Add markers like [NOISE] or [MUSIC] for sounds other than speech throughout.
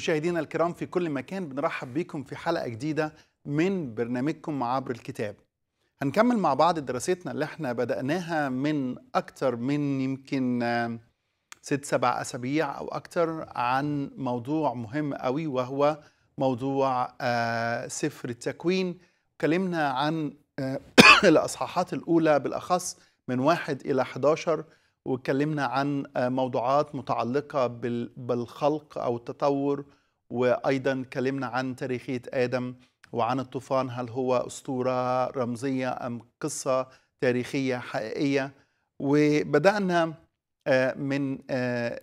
مشاهدينا الكرام في كل مكان بنرحب بكم في حلقة جديدة من برنامجكم عبر الكتاب هنكمل مع بعض دراستنا اللي احنا بدأناها من أكتر من يمكن ست سبع أسابيع أو أكتر عن موضوع مهم قوي وهو موضوع آه، سفر التكوين تكلمنا عن آه، [COUGHS] الأصحاحات الأولى بالأخص من واحد إلى 11 واتكلمنا عن آه، موضوعات متعلقة بالخلق أو التطور وأيضا اتكلمنا عن تاريخية آدم وعن الطوفان هل هو أسطورة رمزية أم قصة تاريخية حقيقية وبدأنا آه، من آه،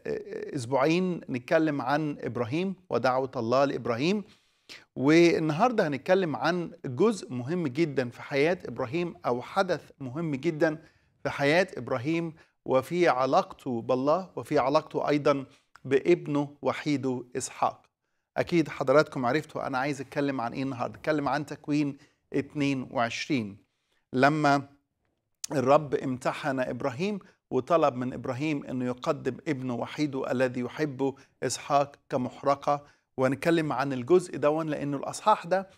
أسبوعين نتكلم عن إبراهيم ودعوة الله لإبراهيم والنهارده هنتكلم عن جزء مهم جدا في حياه ابراهيم او حدث مهم جدا في حياه ابراهيم وفي علاقته بالله وفي علاقته أيضا بابنه وحيده إسحاق أكيد حضراتكم عرفتوا أنا عايز أتكلم عن إيه النهاردة أتكلم عن تكوين 22 لما الرب امتحن إبراهيم وطلب من إبراهيم أنه يقدم ابنه وحيده الذي يحبه إسحاق كمحرقة وهنتكلم عن الجزء دون لأنه الأصحاح ده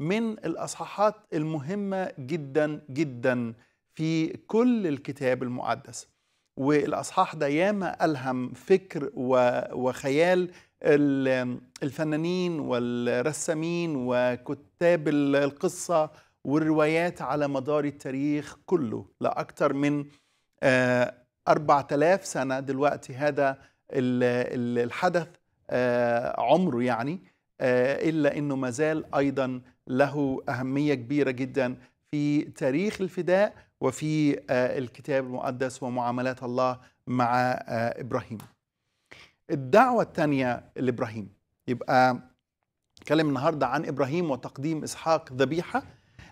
من الأصحاحات المهمة جدا جدا في كل الكتاب المقدس والاصحاح ده ياما الهم فكر وخيال الفنانين والرسامين وكتاب القصه والروايات على مدار التاريخ كله لاكثر من 4000 آه، سنه دلوقتي هذا الحدث آه، عمره يعني آه، الا انه مازال ايضا له اهميه كبيره جدا في تاريخ الفداء وفي آه، الكتاب المقدس ومعاملات الله مع آه، ابراهيم. الدعوه الثانيه لابراهيم يبقى اتكلم النهارده عن ابراهيم وتقديم اسحاق ذبيحه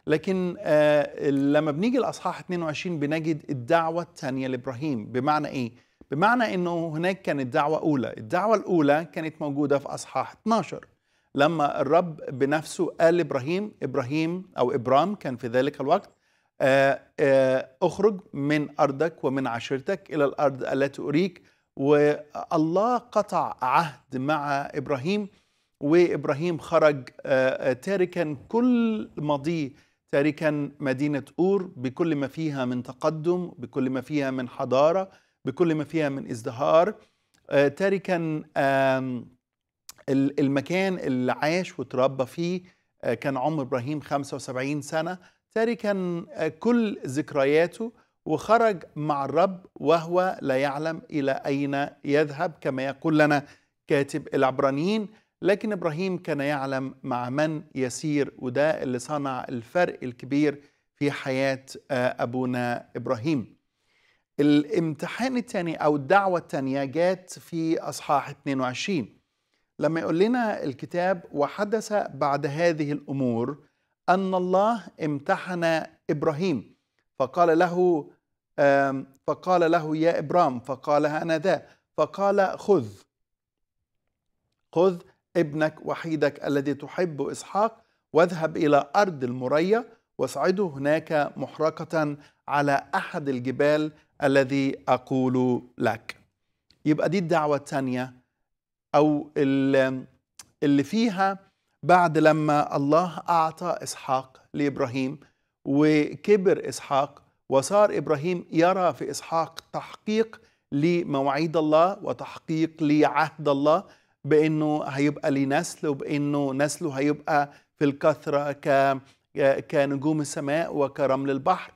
لكن آه، لما بنيجي الاصحاح 22 بنجد الدعوه الثانيه لابراهيم بمعنى ايه؟ بمعنى انه هناك كانت دعوه اولى، الدعوه الاولى كانت موجوده في اصحاح 12 لما الرب بنفسه قال لابراهيم ابراهيم او ابرام كان في ذلك الوقت آه، آه، اخرج من أرضك ومن عشيرتك إلى الأرض التي أريك والله قطع عهد مع إبراهيم وإبراهيم خرج آه، تاركا كل ماضيه تاركا مدينة أور بكل ما فيها من تقدم بكل ما فيها من حضارة بكل ما فيها من ازدهار تاركا المكان اللي عاش وتربى فيه كان عمر إبراهيم 75 سنة تاركا آه، كل ذكرياته وخرج مع الرب وهو لا يعلم الى اين يذهب كما يقول لنا كاتب العبرانيين لكن ابراهيم كان يعلم مع من يسير وده اللي صنع الفرق الكبير في حياه آه، ابونا ابراهيم. الامتحان الثاني او الدعوه الثانيه جات في اصحاح 22 لما يقول لنا الكتاب وحدث بعد هذه الامور أن الله امتحن إبراهيم فقال له فقال له يا إبرام فقال أنا ذا فقال خذ خذ ابنك وحيدك الذي تحب إسحاق واذهب إلى أرض المرية واصعده هناك محرقة على أحد الجبال الذي أقول لك يبقى دي الدعوة الثانية أو اللي فيها بعد لما الله أعطى إسحاق لإبراهيم وكبر إسحاق وصار إبراهيم يرى في إسحاق تحقيق لمواعيد الله وتحقيق لعهد الله بأنه هيبقى لنسل وبأنه نسله هيبقى في الكثرة كنجوم السماء وكرمل البحر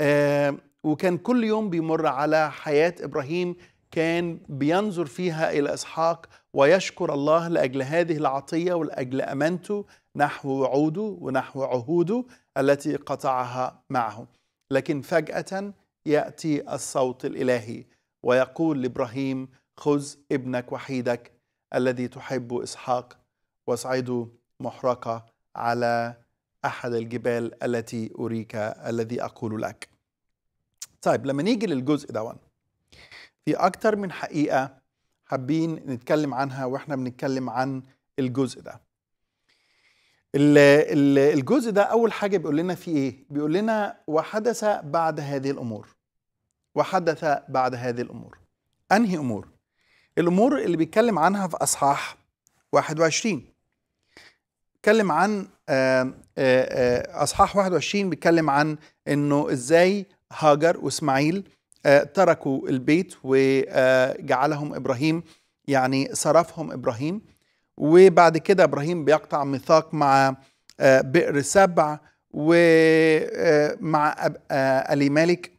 آه، وكان كل يوم بيمر على حياة إبراهيم كان بينظر فيها إلى إسحاق ويشكر الله لأجل هذه العطية ولأجل أمانته نحو وعوده ونحو عهوده التي قطعها معه لكن فجأة يأتي الصوت الإلهي ويقول لإبراهيم خذ ابنك وحيدك الذي تحب إسحاق واصعده محرقة على أحد الجبال التي أريك الذي أقول لك طيب لما نيجي للجزء ده في أكتر من حقيقة حابين نتكلم عنها وإحنا بنتكلم عن الجزء ده الجزء ده أول حاجة بيقول لنا فيه إيه؟ بيقول لنا وحدث بعد هذه الأمور وحدث بعد هذه الأمور أنهي أمور؟ الأمور اللي بيتكلم عنها في أصحاح 21 بيتكلم عن آه، آه، آه، أصحاح 21 بيتكلم عن إنه إزاي هاجر وإسماعيل آه، تركوا البيت وجعلهم ابراهيم يعني صرفهم ابراهيم وبعد كده ابراهيم بيقطع ميثاق مع آه، بئر سبع ومع آه، ألي مالك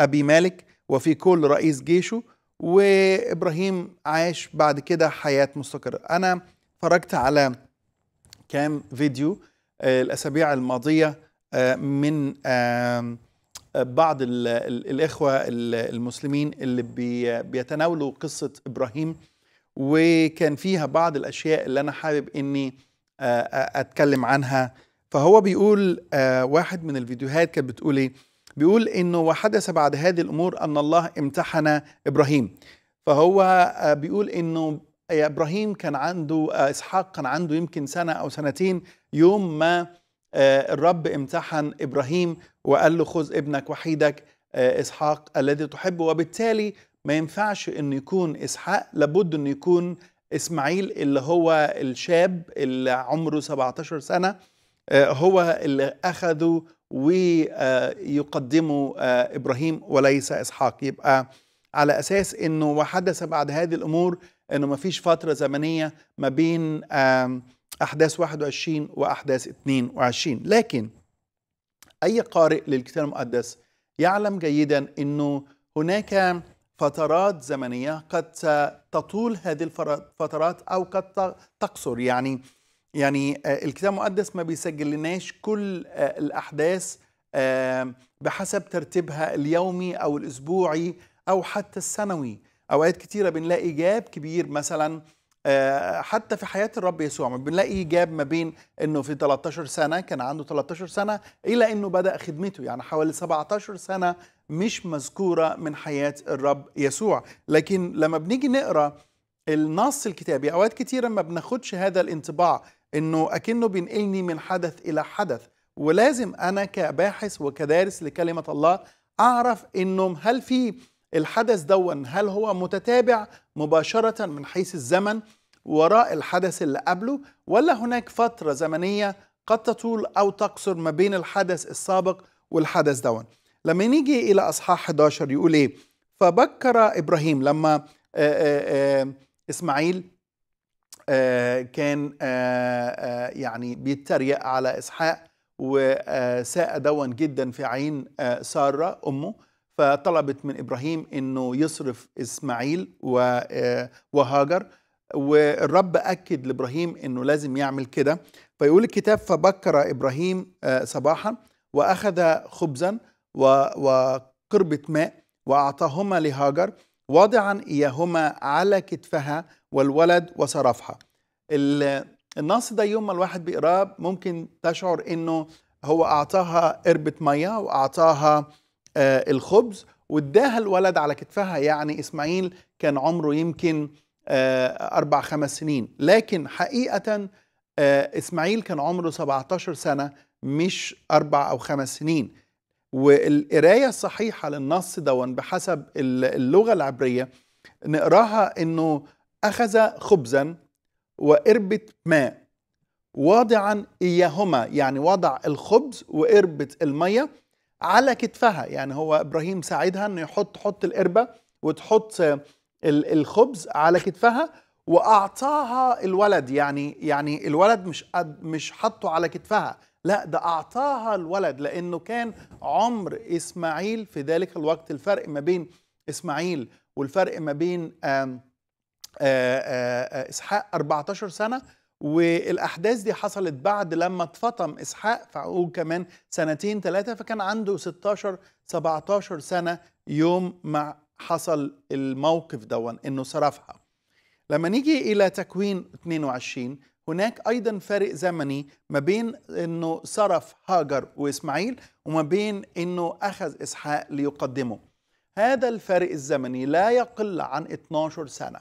أبي مالك وفي كل رئيس جيشه وإبراهيم عاش بعد كده حياة مستقرة أنا فرجت على كام فيديو الأسابيع الماضية من بعض الـ الـ الإخوة المسلمين اللي بي بيتناولوا قصة إبراهيم وكان فيها بعض الأشياء اللي أنا حابب إني أتكلم عنها فهو بيقول واحد من الفيديوهات كانت بتقول إيه بيقول إنه وحدث بعد هذه الأمور أن الله امتحن إبراهيم فهو بيقول إنه إبراهيم كان عنده إسحاق كان عنده يمكن سنة أو سنتين يوم ما آه، الرب امتحن ابراهيم وقال له خذ ابنك وحيدك آه، اسحاق الذي تحبه وبالتالي ما ينفعش انه يكون اسحاق لابد انه يكون اسماعيل اللي هو الشاب اللي عمره 17 سنه آه، هو اللي اخذه ويقدمه ابراهيم وليس اسحاق يبقى على اساس انه وحدث بعد هذه الامور انه ما فيش فتره زمنيه ما بين أحداث 21 وأحداث 22 لكن أي قارئ للكتاب المقدس يعلم جيدا أنه هناك فترات زمنية قد تطول هذه الفترات أو قد تقصر يعني يعني آه، الكتاب المقدس ما بيسجل لناش كل آه، الأحداث بحسب ترتيبها اليومي أو الأسبوعي أو حتى السنوي أوقات كتيرة بنلاقي جاب كبير مثلا آه، حتى في حياه الرب يسوع ما بنلاقي جاب ما بين انه في 13 سنه كان عنده 13 سنه الى انه بدا خدمته يعني حوالي 17 سنه مش مذكوره من حياه الرب يسوع لكن لما بنيجي نقرا النص الكتابي اوقات كتيرة ما بناخدش هذا الانطباع انه اكنه بينقلني من حدث الى حدث ولازم انا كباحث وكدارس لكلمه الله اعرف انه هل في الحدث دون هل هو متتابع مباشره من حيث الزمن وراء الحدث اللي قبله ولا هناك فترة زمنية قد تطول أو تقصر ما بين الحدث السابق والحدث دون لما نيجي إلى أصحاح 11 يقول إيه فبكر إبراهيم لما آآ آه، آآ آه، آه، إسماعيل آآ كان يعني بيتريق على إسحاق وساء دون جدا في عين سارة أمه فطلبت من إبراهيم أنه يصرف إسماعيل وهاجر والرب أكد لإبراهيم أنه لازم يعمل كده فيقول الكتاب فبكر إبراهيم آه، صباحا وأخذ خبزا وقربة ماء وأعطاهما لهاجر واضعا إياهما على كتفها والولد وصرفها النص ده يوم ما الواحد بيقراه ممكن تشعر أنه هو أعطاها قربة مية وأعطاها آه، الخبز واداها الولد على كتفها يعني إسماعيل كان عمره يمكن آه، أربع خمس سنين لكن حقيقة آه، إسماعيل كان عمره 17 سنة مش أربع أو خمس سنين والقراية الصحيحة للنص دون بحسب اللغة العبرية نقراها إنه أخذ خبزا وإربت ماء واضعا إياهما يعني وضع الخبز وإربت المية على كتفها يعني هو إبراهيم ساعدها إنه يحط حط الإربة وتحط الخبز على كتفها واعطاها الولد يعني يعني الولد مش مش حطه على كتفها لا ده اعطاها الولد لانه كان عمر اسماعيل في ذلك الوقت الفرق ما بين اسماعيل والفرق ما بين اسحاق 14 سنه والاحداث دي حصلت بعد لما اتفطم اسحاق فاقول كمان سنتين ثلاثه فكان عنده 16 17 سنه يوم مع حصل الموقف دون انه صرفها لما نيجي الى تكوين 22 هناك ايضا فارق زمني ما بين انه صرف هاجر واسماعيل وما بين انه اخذ اسحاق ليقدمه هذا الفارق الزمني لا يقل عن 12 سنه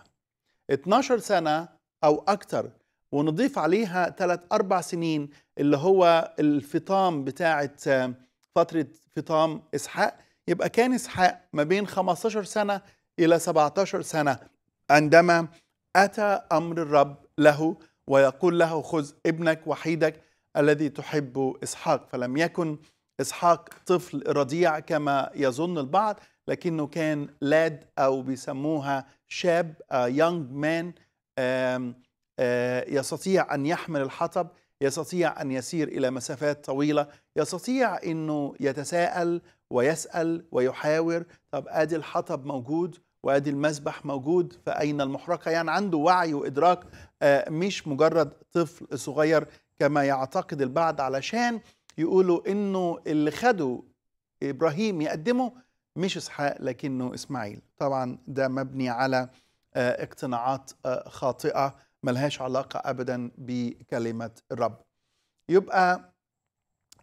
12 سنه او اكثر ونضيف عليها 3 4 سنين اللي هو الفطام بتاعه فتره فطام اسحاق يبقى كان إسحاق ما بين 15 سنة إلى 17 سنة عندما أتى أمر الرب له ويقول له خذ ابنك وحيدك الذي تحبه إسحاق فلم يكن إسحاق طفل رضيع كما يظن البعض لكنه كان لاد أو بيسموها شاب يونج آه، مان آه، يستطيع أن يحمل الحطب يستطيع أن يسير إلى مسافات طويلة يستطيع أنه يتساءل ويسأل ويحاور طب أدي الحطب موجود وأدي المسبح موجود فأين المحرقة يعني عنده وعي وإدراك آه، مش مجرد طفل صغير كما يعتقد البعض علشان يقولوا أنه اللي خده إبراهيم يقدمه مش إسحاق لكنه إسماعيل طبعا ده مبني على آه، اقتناعات آه، خاطئة ملهاش علاقة أبدا بكلمة الرب يبقى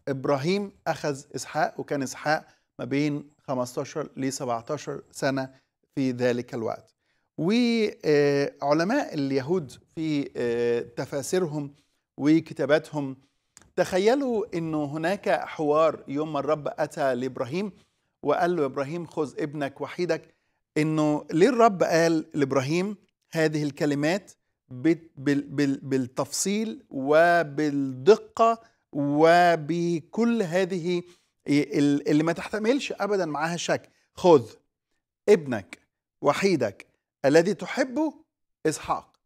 إبراهيم أخذ إسحاق وكان إسحاق ما بين 15 ل 17 سنة في ذلك الوقت وعلماء اليهود في آه، تفاسيرهم وكتاباتهم تخيلوا انه هناك حوار يوم ما الرب اتى لابراهيم وقال له ابراهيم خذ ابنك وحيدك انه ليه الرب قال لابراهيم هذه الكلمات بالتفصيل وبالدقة وبكل هذه اللي ما تحتملش أبدا معاها شك خذ ابنك وحيدك الذي تحبه إسحاق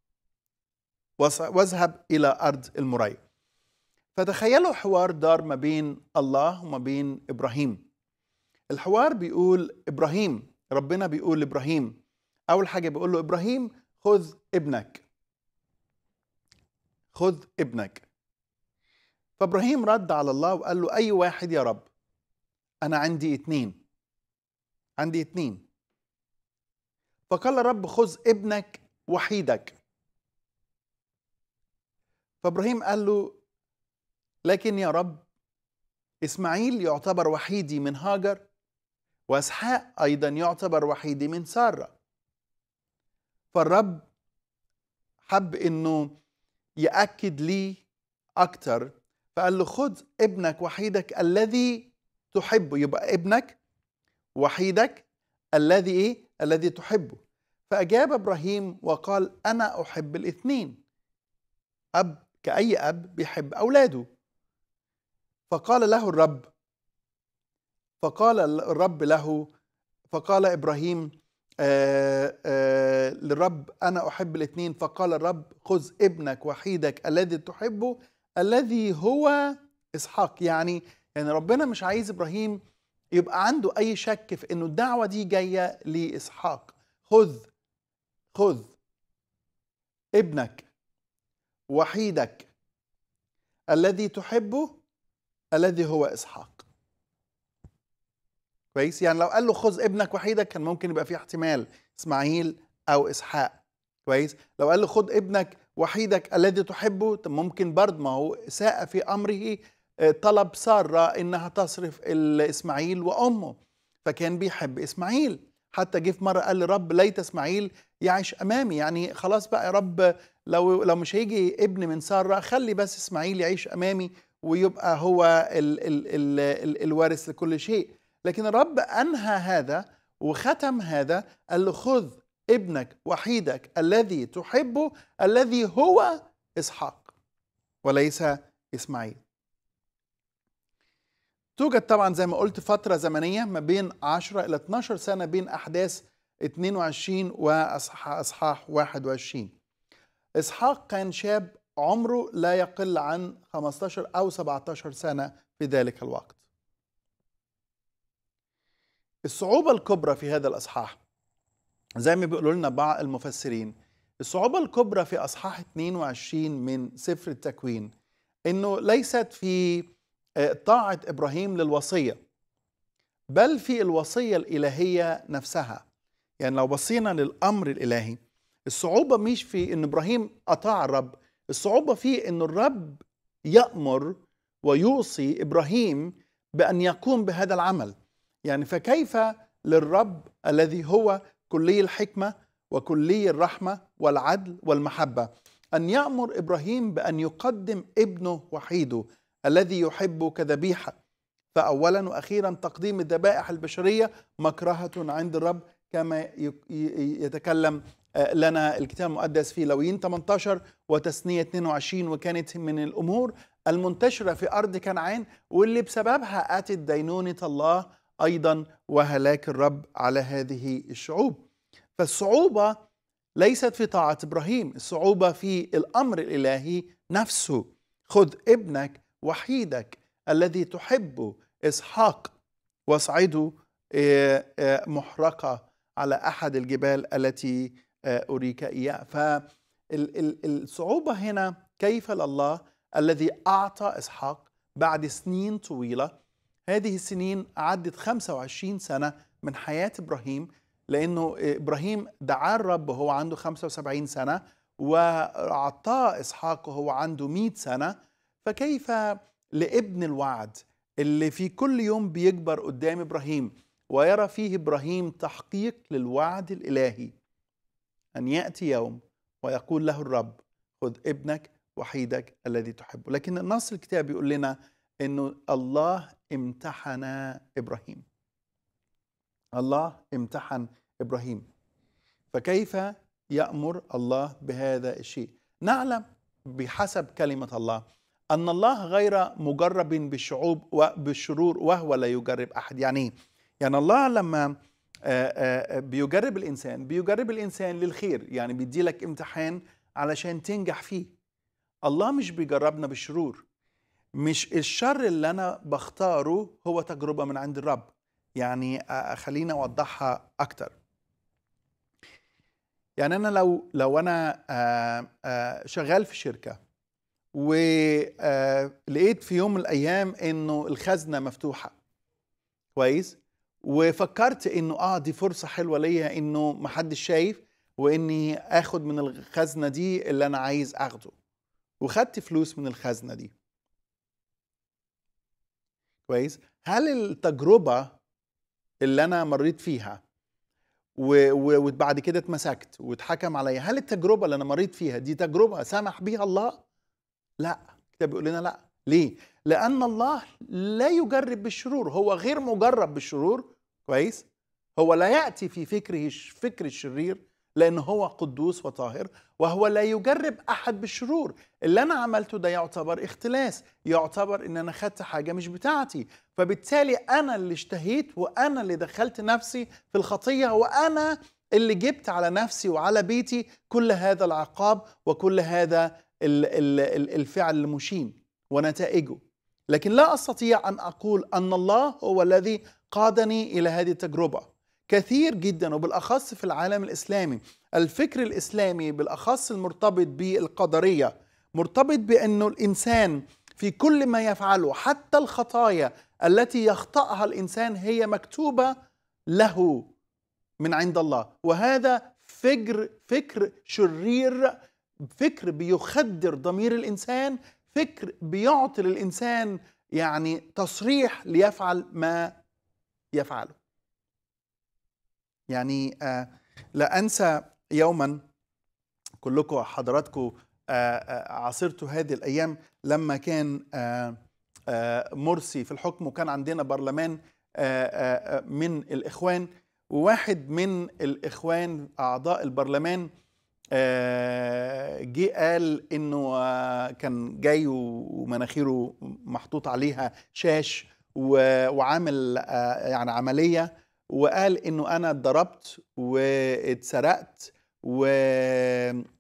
واذهب إلى أرض المرية فتخيلوا حوار دار ما بين الله وما بين إبراهيم الحوار بيقول إبراهيم ربنا بيقول لإبراهيم أول حاجة بيقول له إبراهيم خذ ابنك خذ ابنك فابراهيم رد على الله وقال له اي واحد يا رب انا عندي اتنين عندي اتنين فقال الرب خذ ابنك وحيدك فابراهيم قال له لكن يا رب اسماعيل يعتبر وحيدي من هاجر واسحاق ايضا يعتبر وحيدي من ساره فالرب حب انه يأكد لي أكتر فقال له خذ ابنك وحيدك الذي تحبه يبقى ابنك وحيدك الذي إيه؟ الذي تحبه فأجاب إبراهيم وقال أنا أحب الاثنين أب كأي أب بيحب أولاده فقال له الرب فقال الرب له فقال إبراهيم آه، آه، للرب أنا أحب الاثنين فقال الرب خذ ابنك وحيدك الذي تحبه الذي هو إسحاق يعني يعني ربنا مش عايز إبراهيم يبقى عنده أي شك في إنه الدعوة دي جاية لإسحاق خذ خذ ابنك وحيدك الذي تحبه الذي هو إسحاق كويس يعني لو قال له خذ ابنك وحيدك كان ممكن يبقى في احتمال اسماعيل او اسحاق كويس لو قال له خذ ابنك وحيدك الذي تحبه ممكن برضه ما هو ساء في امره آه، طلب ساره انها تصرف اسماعيل وامه فكان بيحب اسماعيل حتى جه في مره قال لرب ليت اسماعيل يعيش امامي يعني خلاص بقى يا رب لو لو مش هيجي ابن من ساره خلي بس اسماعيل يعيش امامي ويبقى هو ال ال ال ال الوارث لكل شيء لكن الرب أنهى هذا وختم هذا قال له خذ ابنك وحيدك الذي تحبه الذي هو إسحاق وليس إسماعيل توجد طبعا زي ما قلت فترة زمنية ما بين 10 إلى 12 سنة بين أحداث 22 وإصحاح 21 إسحاق كان شاب عمره لا يقل عن 15 أو 17 سنة في ذلك الوقت الصعوبة الكبرى في هذا الأصحاح زي ما بيقولوا لنا بعض المفسرين الصعوبة الكبرى في أصحاح 22 من سفر التكوين إنه ليست في آه، طاعة إبراهيم للوصية بل في الوصية الإلهية نفسها يعني لو بصينا للأمر الإلهي الصعوبة مش في إن إبراهيم أطاع الرب الصعوبة في إن الرب يأمر ويوصي إبراهيم بأن يقوم بهذا العمل يعني فكيف للرب الذي هو كلي الحكمة وكلي الرحمة والعدل والمحبة أن يأمر إبراهيم بأن يقدم ابنه وحيده الذي يحبه كذبيحة فأولا وأخيرا تقديم الذبائح البشرية مكرهة عند الرب كما يتكلم آه، لنا الكتاب المقدس في لويين 18 وتثنية 22 وكانت من الأمور المنتشرة في أرض كنعان واللي بسببها أتت دينونة الله ايضا وهلاك الرب على هذه الشعوب فالصعوبه ليست في طاعه ابراهيم الصعوبه في الامر الالهي نفسه خذ ابنك وحيدك الذي تحبه اسحاق واصعده آه، آه، محرقه على احد الجبال التي آه، اريك اياه فالصعوبه هنا كيف لله الذي اعطى اسحاق بعد سنين طويله هذه السنين عدت 25 سنة من حياة إبراهيم لأنه إبراهيم دعاه الرب وهو عنده 75 سنة وأعطاه إسحاق وهو عنده 100 سنة فكيف لابن الوعد اللي في كل يوم بيكبر قدام إبراهيم ويرى فيه إبراهيم تحقيق للوعد الإلهي أن يأتي يوم ويقول له الرب خذ ابنك وحيدك الذي تحبه لكن النص الكتاب بيقول لنا أنه الله امتحن ابراهيم الله امتحن ابراهيم فكيف يامر الله بهذا الشيء نعلم بحسب كلمه الله ان الله غير مجرب بالشعوب وبالشرور وهو لا يجرب احد يعني ايه يعني الله لما آه، آه، بيجرب الانسان بيجرب الانسان للخير يعني بيدي لك امتحان علشان تنجح فيه الله مش بيجربنا بالشرور مش الشر اللي انا بختاره هو تجربه من عند الرب يعني خلينا اوضحها اكتر يعني انا لو لو انا شغال في شركه ولقيت في يوم من الايام انه الخزنه مفتوحه كويس وفكرت انه اه دي فرصه حلوه ليا انه محدش شايف واني اخد من الخزنه دي اللي انا عايز اخده وخدت فلوس من الخزنه دي كويس هل التجربه اللي انا مريت فيها وبعد كده اتمسكت واتحكم عليا هل التجربه اللي انا مريت فيها دي تجربه سمح بيها الله لا الكتاب بيقول لنا لا ليه لان الله لا يجرب بالشرور هو غير مجرب بالشرور كويس هو لا ياتي في فكره فكر الشرير لأنه هو قدوس وطاهر وهو لا يجرب أحد بالشرور اللي أنا عملته ده يعتبر اختلاس يعتبر إن أنا خدت حاجة مش بتاعتي فبالتالي أنا اللي اشتهيت وأنا اللي دخلت نفسي في الخطية وأنا اللي جبت على نفسي وعلى بيتي كل هذا العقاب وكل هذا الفعل المشين ونتائجه لكن لا استطيع ان اقول ان الله هو الذي قادني الى هذه التجربه كثير جدا وبالاخص في العالم الاسلامي الفكر الاسلامي بالاخص المرتبط بالقدريه مرتبط بانه الانسان في كل ما يفعله حتى الخطايا التي يخطاها الانسان هي مكتوبه له من عند الله وهذا فجر فكر شرير فكر بيخدر ضمير الانسان فكر بيعطي للانسان يعني تصريح ليفعل ما يفعله يعني آه، لا أنسى يوما كلكم حضراتكم آه، آه، عاصرتوا هذه الأيام لما كان مرسي في الحكم وكان عندنا برلمان من الإخوان وواحد من الإخوان أعضاء البرلمان جه قال انه كان جاي ومناخيره محطوط عليها شاش وعامل يعني عمليه وقال انه انا اتضربت واتسرقت و...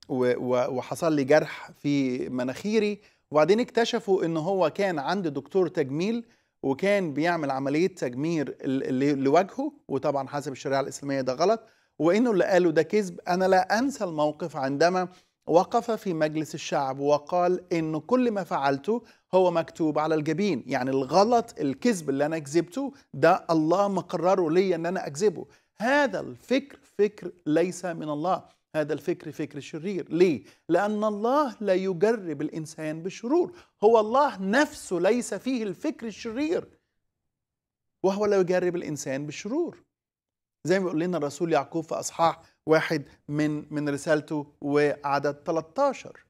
و... وحصل لي جرح في مناخيري وبعدين اكتشفوا ان هو كان عند دكتور تجميل وكان بيعمل عمليه ل... لوجهه وطبعا حسب الشريعه الاسلاميه ده غلط وانه اللي قاله ده كذب انا لا انسى الموقف عندما وقف في مجلس الشعب وقال إن كل ما فعلته هو مكتوب على الجبين يعني الغلط الكذب اللي أنا كذبته ده الله مقرره لي أن أنا أكذبه هذا الفكر فكر ليس من الله هذا الفكر فكر شرير ليه؟ لأن الله لا يجرب الإنسان بالشرور هو الله نفسه ليس فيه الفكر الشرير وهو لا يجرب الإنسان بالشرور زي ما بيقول لنا الرسول يعقوب في أصحاح واحد من من رسالته وعدد 13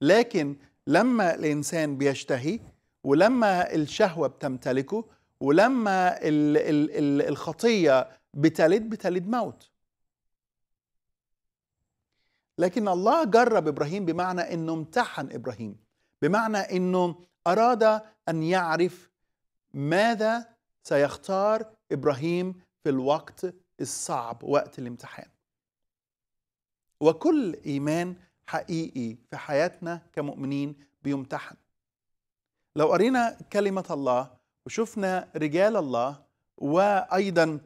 لكن لما الانسان بيشتهي ولما الشهوه بتمتلكه ولما الـ الـ الـ الخطيه بتلد بتلد موت لكن الله جرب ابراهيم بمعنى انه امتحن ابراهيم بمعنى انه اراد ان يعرف ماذا سيختار ابراهيم في الوقت الصعب وقت الامتحان وكل إيمان حقيقي في حياتنا كمؤمنين بيمتحن لو قرينا كلمة الله وشفنا رجال الله وأيضا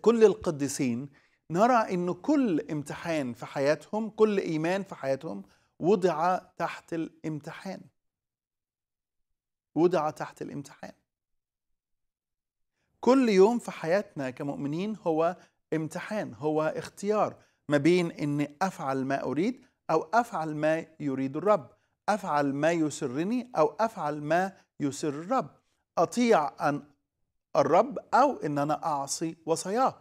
كل القديسين نرى أن كل امتحان في حياتهم كل إيمان في حياتهم وضع تحت الامتحان وضع تحت الامتحان كل يوم في حياتنا كمؤمنين هو امتحان هو اختيار ما بين اني أفعل ما أريد أو أفعل ما يريد الرب أفعل ما يسرني أو أفعل ما يسر الرب أطيع أن الرب أو أن أنا أعصي وصاياه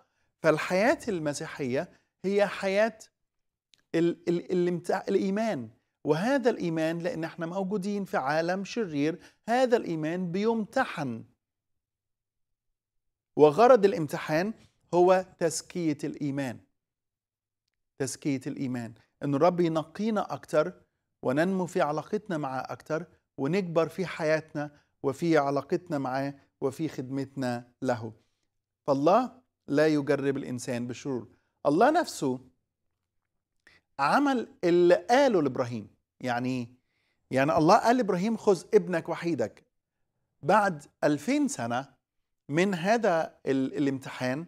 فالحياة المسيحية هي حياة ال ال الامتع... الإيمان وهذا الإيمان لأن احنا موجودين في عالم شرير هذا الإيمان بيمتحن وغرض الامتحان هو تزكية الإيمان تزكية الإيمان أن الرب ينقينا أكتر وننمو في علاقتنا معه أكتر ونكبر في حياتنا وفي علاقتنا معاه وفي خدمتنا له فالله لا يجرب الإنسان بشرور الله نفسه عمل اللي قاله لإبراهيم يعني يعني الله قال لإبراهيم خذ ابنك وحيدك بعد ألفين سنة من هذا الامتحان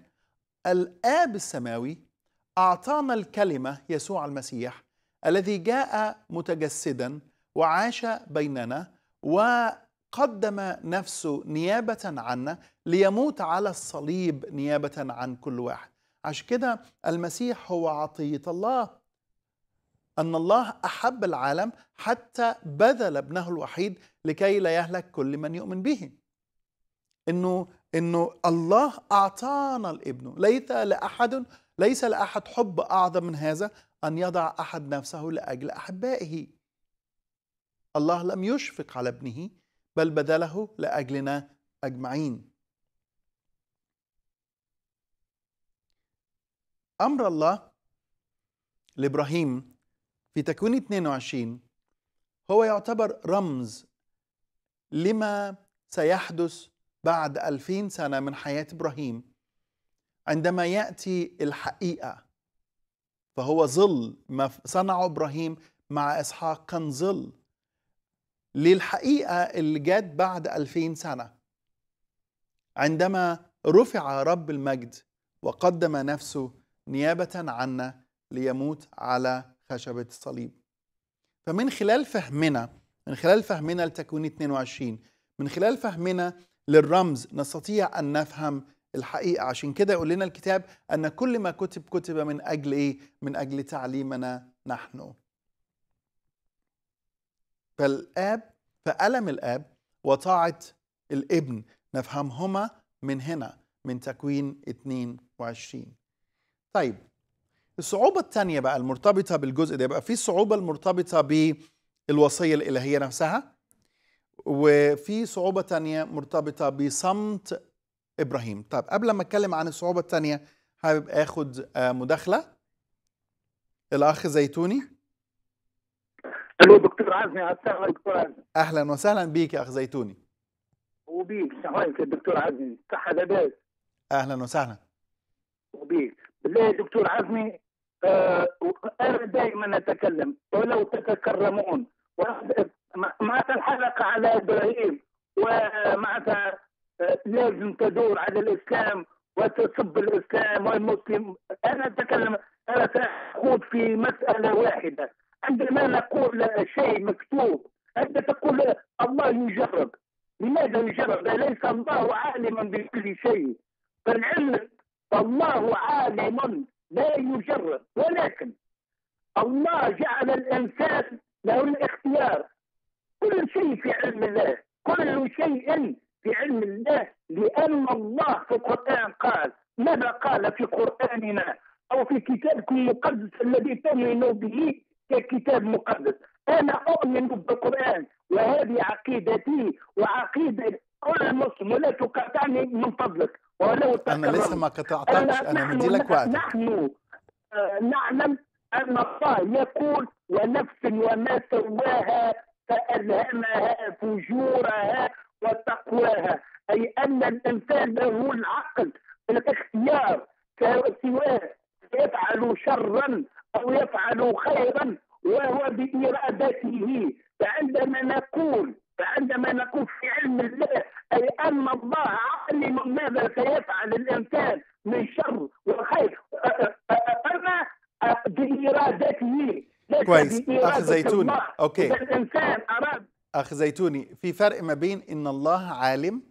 الآب السماوي اعطانا الكلمه يسوع المسيح الذي جاء متجسدا وعاش بيننا وقدم نفسه نيابه عنا ليموت على الصليب نيابه عن كل واحد عشان كده المسيح هو عطيه الله ان الله احب العالم حتى بذل ابنه الوحيد لكي لا يهلك كل من يؤمن به انه انه الله اعطانا الابن ليس لاحد ليس لأحد حب أعظم من هذا أن يضع أحد نفسه لأجل أحبائه الله لم يشفق على ابنه بل بذله لأجلنا أجمعين أمر الله لإبراهيم في تكوين 22 هو يعتبر رمز لما سيحدث بعد ألفين سنة من حياة إبراهيم عندما ياتي الحقيقه فهو ظل ما صنعه ابراهيم مع اسحاق كان ظل للحقيقه اللي جت بعد 2000 سنه عندما رفع رب المجد وقدم نفسه نيابه عنا ليموت على خشبه الصليب فمن خلال فهمنا من خلال فهمنا لتكوين 22 من خلال فهمنا للرمز نستطيع ان نفهم الحقيقة عشان كده يقول لنا الكتاب أن كل ما كتب كتب من أجل إيه؟ من أجل تعليمنا نحن فالآب فألم الآب وطاعة الابن نفهمهما من هنا من تكوين 22 طيب الصعوبة الثانية بقى المرتبطة بالجزء ده بقى في صعوبة المرتبطة بالوصية الإلهية نفسها وفي صعوبة تانية مرتبطة بصمت ابراهيم طب قبل ما اتكلم عن الصعوبه الثانيه حابب اخد آه، مداخله الاخ زيتوني الو دكتور عزمي اهلا دكتور عزمي اهلا وسهلا بيك يا اخ زيتوني وبيك شهوانك يا دكتور عزمي صحة لباس اهلا وسهلا وبيك بالله يا دكتور عزمي آه انا دائما اتكلم ولو تتكرمون معناتها الحلقه على ابراهيم ومعناتها لازم تدور على الاسلام وتصب الاسلام والمسلم انا اتكلم انا ساخوض في مساله واحده عندما نقول شيء مكتوب انت تقول الله يجرب لماذا يجرب ليس الله عالما بكل شيء فالعلم الله عالم لا يجرب ولكن الله جعل الانسان له الاختيار كل شيء في علم الله كل شيء بعلم الله لأن الله في القرآن قال ماذا قال في قرآننا أو في كتابكم المقدس الذي تؤمنوا به ككتاب مقدس أنا أؤمن بالقرآن وهذه عقيدتي وعقيدة كل مسلم ولا تقاطعني من فضلك ولو أنا لسه ما قطعتكش أنا مدي لك وعد نحن آه، نعلم أن الله يقول ونفس وما سواها فألهمها فجورها وتقواها أي أن الإنسان له العقل الاختيار سواء يفعل شرا أو يفعل خيرا وهو بإرادته فعندما نقول فعندما نقول في علم الله أي أن الله عالم ماذا سيفعل الإنسان من شر وخير أما بإرادته كويس أخ زيتون أوكي الإنسان أراد اخ زيتوني في فرق ما بين ان الله عالم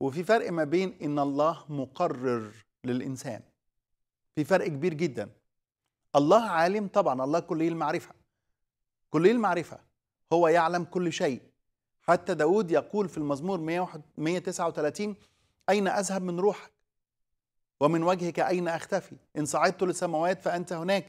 وفي فرق ما بين ان الله مقرر للانسان في فرق كبير جدا الله عالم طبعا الله كلي المعرفه كلي المعرفه هو يعلم كل شيء حتى داود يقول في المزمور 139 أين أذهب من روحك ومن وجهك أين أختفي إن صعدت للسماوات فأنت هناك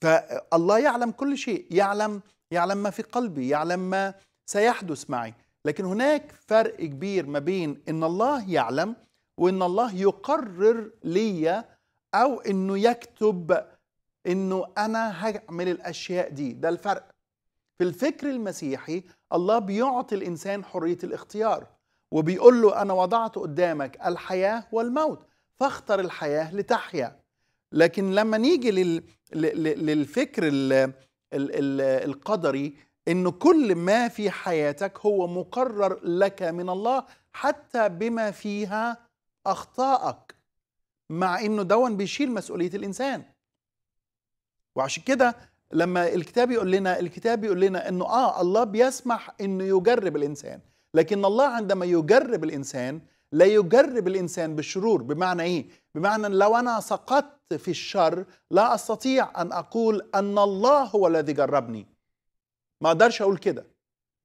فالله يعلم كل شيء يعلم يعلم ما في قلبي يعلم ما سيحدث معي لكن هناك فرق كبير ما بين ان الله يعلم وان الله يقرر ليا او انه يكتب انه انا هعمل الاشياء دي ده الفرق في الفكر المسيحي الله بيعطي الانسان حريه الاختيار وبيقول له انا وضعت قدامك الحياه والموت فاختر الحياه لتحيا لكن لما نيجي للفكر القدري ان كل ما في حياتك هو مقرر لك من الله حتى بما فيها اخطائك مع انه دون بيشيل مسؤوليه الانسان وعشان كده لما الكتاب يقول لنا الكتاب يقول لنا انه اه الله بيسمح انه يجرب الانسان لكن الله عندما يجرب الانسان لا يجرب الانسان بالشرور بمعنى ايه بمعنى لو انا سقطت في الشر لا استطيع ان اقول ان الله هو الذي جربني ما اقدرش اقول كده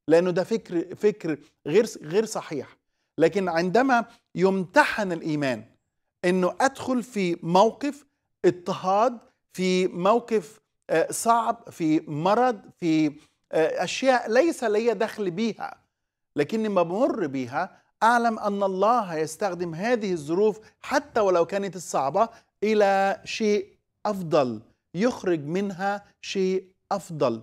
لانه ده فكر فكر غير غير صحيح لكن عندما يمتحن الايمان انه ادخل في موقف اضطهاد في موقف آه، صعب في مرض في آه، اشياء ليس لي دخل بيها لكني بمر بيها اعلم ان الله يستخدم هذه الظروف حتى ولو كانت الصعبه الى شيء افضل يخرج منها شيء افضل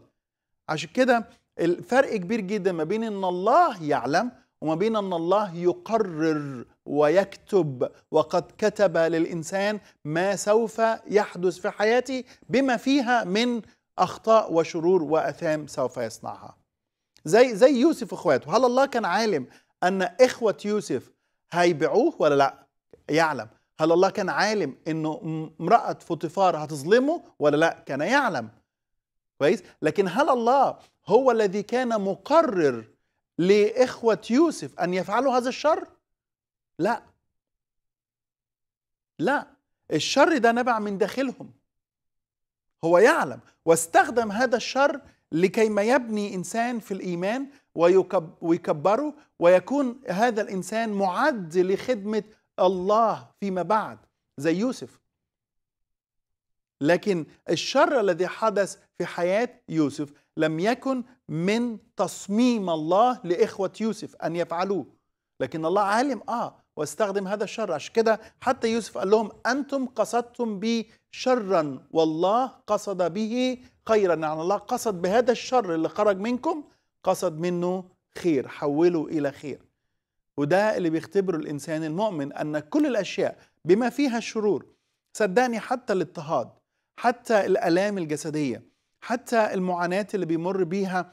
عشان كده الفرق كبير جدا ما بين ان الله يعلم وما بين ان الله يقرر ويكتب وقد كتب للانسان ما سوف يحدث في حياته بما فيها من اخطاء وشرور واثام سوف يصنعها زي زي يوسف اخواته هل الله كان عالم ان اخوه يوسف هيبيعوه ولا لا يعلم هل الله كان عالم انه امراه فوتيفار هتظلمه ولا لا كان يعلم كويس لكن هل الله هو الذي كان مقرر لإخوة يوسف أن يفعلوا هذا الشر؟ لا لا الشر ده نبع من داخلهم هو يعلم واستخدم هذا الشر لكي ما يبني إنسان في الإيمان ويكبره ويكون هذا الإنسان معد لخدمة الله فيما بعد زي يوسف لكن الشر الذي حدث في حياة يوسف لم يكن من تصميم الله لإخوة يوسف أن يفعلوه لكن الله عالم آه واستخدم هذا الشر عشان كده حتى يوسف قال لهم أنتم قصدتم بي شرا والله قصد به خيرا يعني الله قصد بهذا الشر اللي خرج منكم قصد منه خير حوله إلى خير وده اللي بيختبره الإنسان المؤمن أن كل الأشياء بما فيها الشرور صدقني حتى الاضطهاد حتى الآلام الجسدية حتى المعاناة اللي بيمر بيها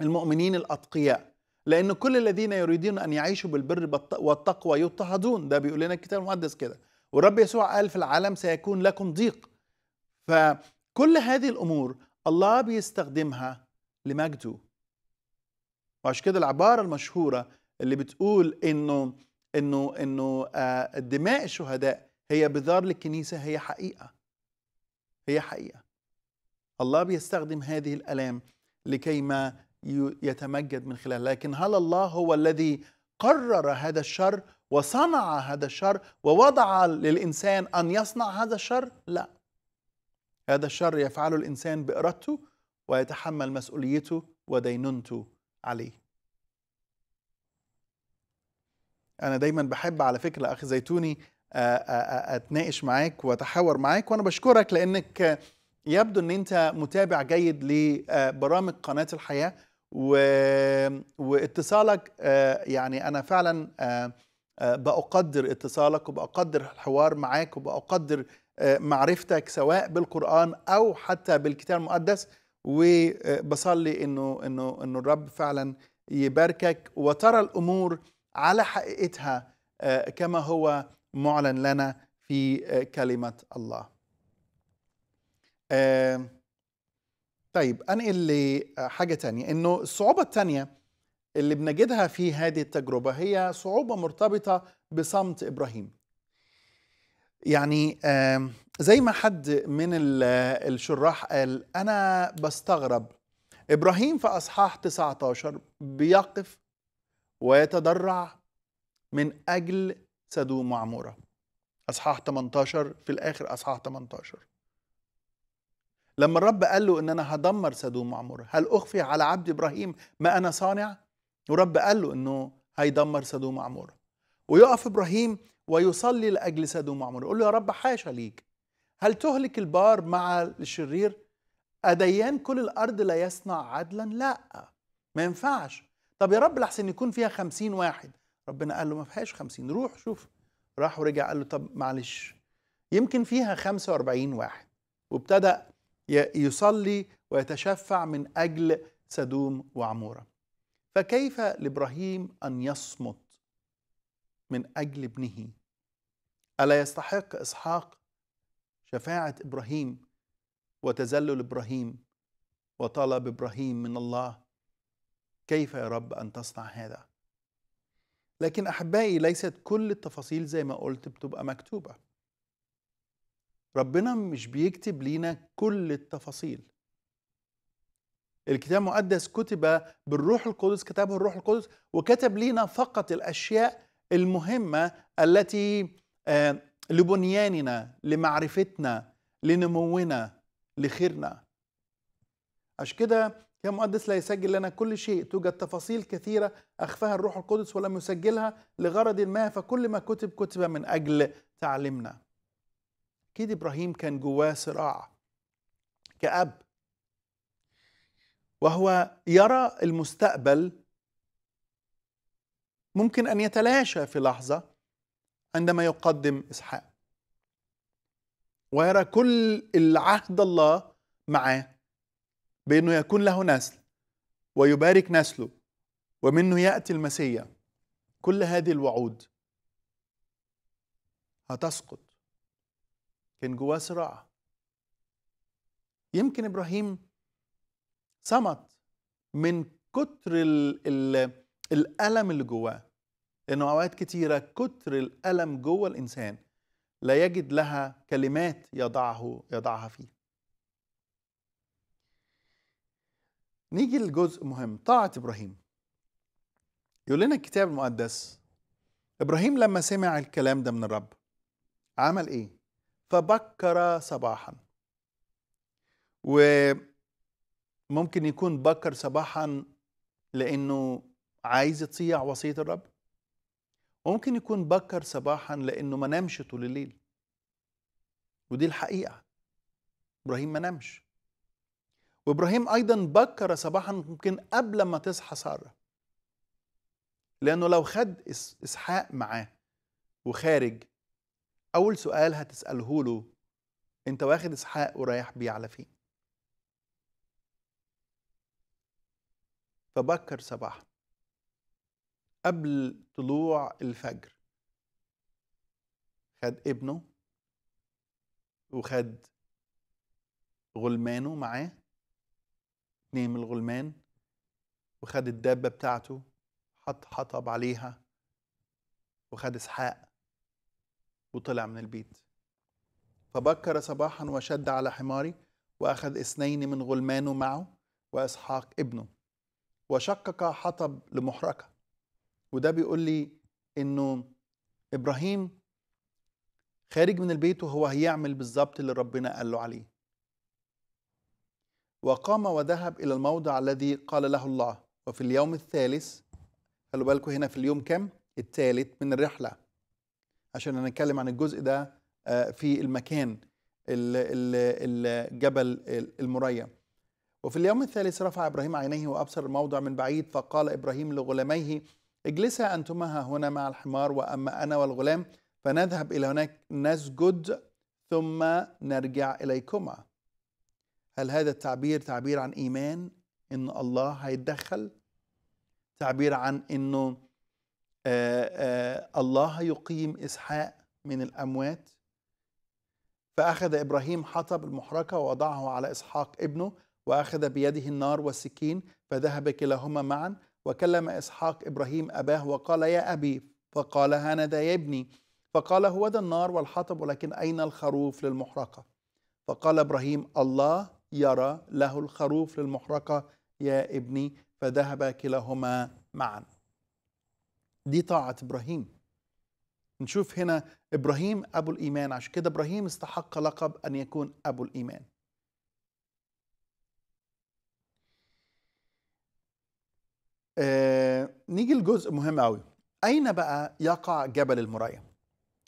المؤمنين الأتقياء لأن كل الذين يريدون أن يعيشوا بالبر والتقوى يضطهدون ده بيقول لنا الكتاب المقدس كده والرب يسوع قال في العالم سيكون لكم ضيق فكل هذه الأمور الله بيستخدمها لمجده وعشان كده العبارة المشهورة اللي بتقول إنه إنه إنه آه، دماء الشهداء هي بذار للكنيسة هي حقيقة هي حقيقه الله بيستخدم هذه الالام لكي ما يتمجد من خلالها لكن هل الله هو الذي قرر هذا الشر وصنع هذا الشر ووضع للانسان ان يصنع هذا الشر لا هذا الشر يفعله الانسان بارادته ويتحمل مسؤوليته ودينونته عليه انا دايما بحب على فكره اخي زيتوني اتناقش معاك واتحاور معاك وانا بشكرك لانك يبدو ان انت متابع جيد لبرامج قناه الحياه و... واتصالك يعني انا فعلا بقدر اتصالك وبقدر الحوار معاك وبقدر معرفتك سواء بالقران او حتى بالكتاب المقدس وبصلي انه انه انه الرب فعلا يباركك وترى الامور على حقيقتها كما هو معلن لنا في آه، كلمة الله طيب أنقل لحاجة آه، تانية إنه الصعوبة التانية اللي بنجدها في هذه التجربة هي صعوبة مرتبطة بصمت إبراهيم يعني زي ما حد من آه، الشراح قال أنا بستغرب إبراهيم في أصحاح 19 بيقف ويتضرع من أجل سدوم وعمورة أصحاح 18 في الآخر أصحاح 18 لما الرب قال له إن أنا هدمر سدوم وعمورة هل أخفي على عبد إبراهيم ما أنا صانع؟ ورب قال له إنه هيدمر سدوم وعمورة ويقف إبراهيم ويصلي لأجل سدوم وعمورة يقول له يا رب حاشا ليك هل تهلك البار مع الشرير؟ أديان كل الأرض لا يصنع عدلا؟ لأ ما ينفعش طب يا رب لحسن يكون فيها خمسين واحد ربنا قال له ما فيهاش 50 روح شوف راح ورجع قال له طب معلش يمكن فيها 45 واحد وابتدأ يصلي ويتشفع من أجل سدوم وعمورة فكيف لإبراهيم أن يصمت من أجل ابنه ألا يستحق إسحاق شفاعة إبراهيم وتذلل إبراهيم وطلب إبراهيم من الله كيف يا رب أن تصنع هذا لكن احبائي ليست كل التفاصيل زي ما قلت بتبقى مكتوبه ربنا مش بيكتب لينا كل التفاصيل الكتاب المقدس كتب بالروح القدس كتبه الروح القدس وكتب لينا فقط الاشياء المهمه التي آه، لبنياننا لمعرفتنا لنمونا لخيرنا عشان كده يا مقدس لا يسجل لنا كل شيء توجد تفاصيل كثيرة أخفاها الروح القدس ولم يسجلها لغرض ما فكل ما كتب كتب من أجل تعليمنا أكيد إبراهيم كان جواه صراع كأب وهو يرى المستقبل ممكن أن يتلاشى في لحظة عندما يقدم إسحاق ويرى كل العهد الله معاه بأنه يكون له نسل ويبارك نسله ومنه يأتي المسيا كل هذه الوعود هتسقط كان جواه صراع يمكن إبراهيم صمت من كتر الـ الـ الألم اللي جواه لأنه أوقات كتيرة كتر الألم جوه الإنسان لا يجد لها كلمات يضعه يضعها فيه نيجي لجزء مهم طاعة إبراهيم يقول لنا الكتاب المقدس إبراهيم لما سمع الكلام ده من الرب عمل إيه؟ فبكر صباحا وممكن يكون بكر صباحا لأنه عايز يطيع وصية الرب وممكن يكون بكر صباحا لأنه ما نامش طول الليل ودي الحقيقة إبراهيم ما نامش وابراهيم ايضا بكر صباحا ممكن قبل ما تصحى ساره لانه لو خد اسحاق معاه وخارج اول سؤال هتساله له انت واخد اسحاق ورايح بيه على فين فبكر صباحا قبل طلوع الفجر خد ابنه وخد غلمانه معاه اتنين من الغلمان وخد الدابة بتاعته حط حطب عليها وخد اسحاق وطلع من البيت فبكر صباحا وشد على حماري وأخذ اثنين من غلمانه معه وإسحاق ابنه وشقق حطب لمحرقة وده بيقول لي إنه إبراهيم خارج من البيت وهو هيعمل بالظبط اللي ربنا قال له عليه وقام وذهب إلى الموضع الذي قال له الله وفي اليوم الثالث خلوا بالكم هنا في اليوم كم؟ الثالث من الرحلة عشان نتكلم عن الجزء ده آه، في المكان الجبل المريم وفي اليوم الثالث رفع إبراهيم عينيه وأبصر الموضع من بعيد فقال إبراهيم لغلاميه اجلسا أنتما هنا مع الحمار وأما أنا والغلام فنذهب إلى هناك نسجد ثم نرجع إليكما هل هذا التعبير تعبير عن إيمان إن الله هيتدخل تعبير عن إنه آآ آه، آآ آه، الله يقيم إسحاق من الأموات فأخذ إبراهيم حطب المحرقة ووضعه على إسحاق ابنه وأخذ بيده النار والسكين فذهب كلاهما معا وكلم إسحاق إبراهيم أباه وقال يا أبي فقال هانذا يا ابني فقال هو ذا النار والحطب ولكن أين الخروف للمحرقة فقال إبراهيم الله يرى له الخروف للمحرقة يا ابني فذهب كلاهما معا دي طاعة إبراهيم نشوف هنا إبراهيم أبو الإيمان عشان كده إبراهيم استحق لقب أن يكون أبو الإيمان آه، نيجي لجزء مهم قوي أين بقى يقع جبل المرايا؟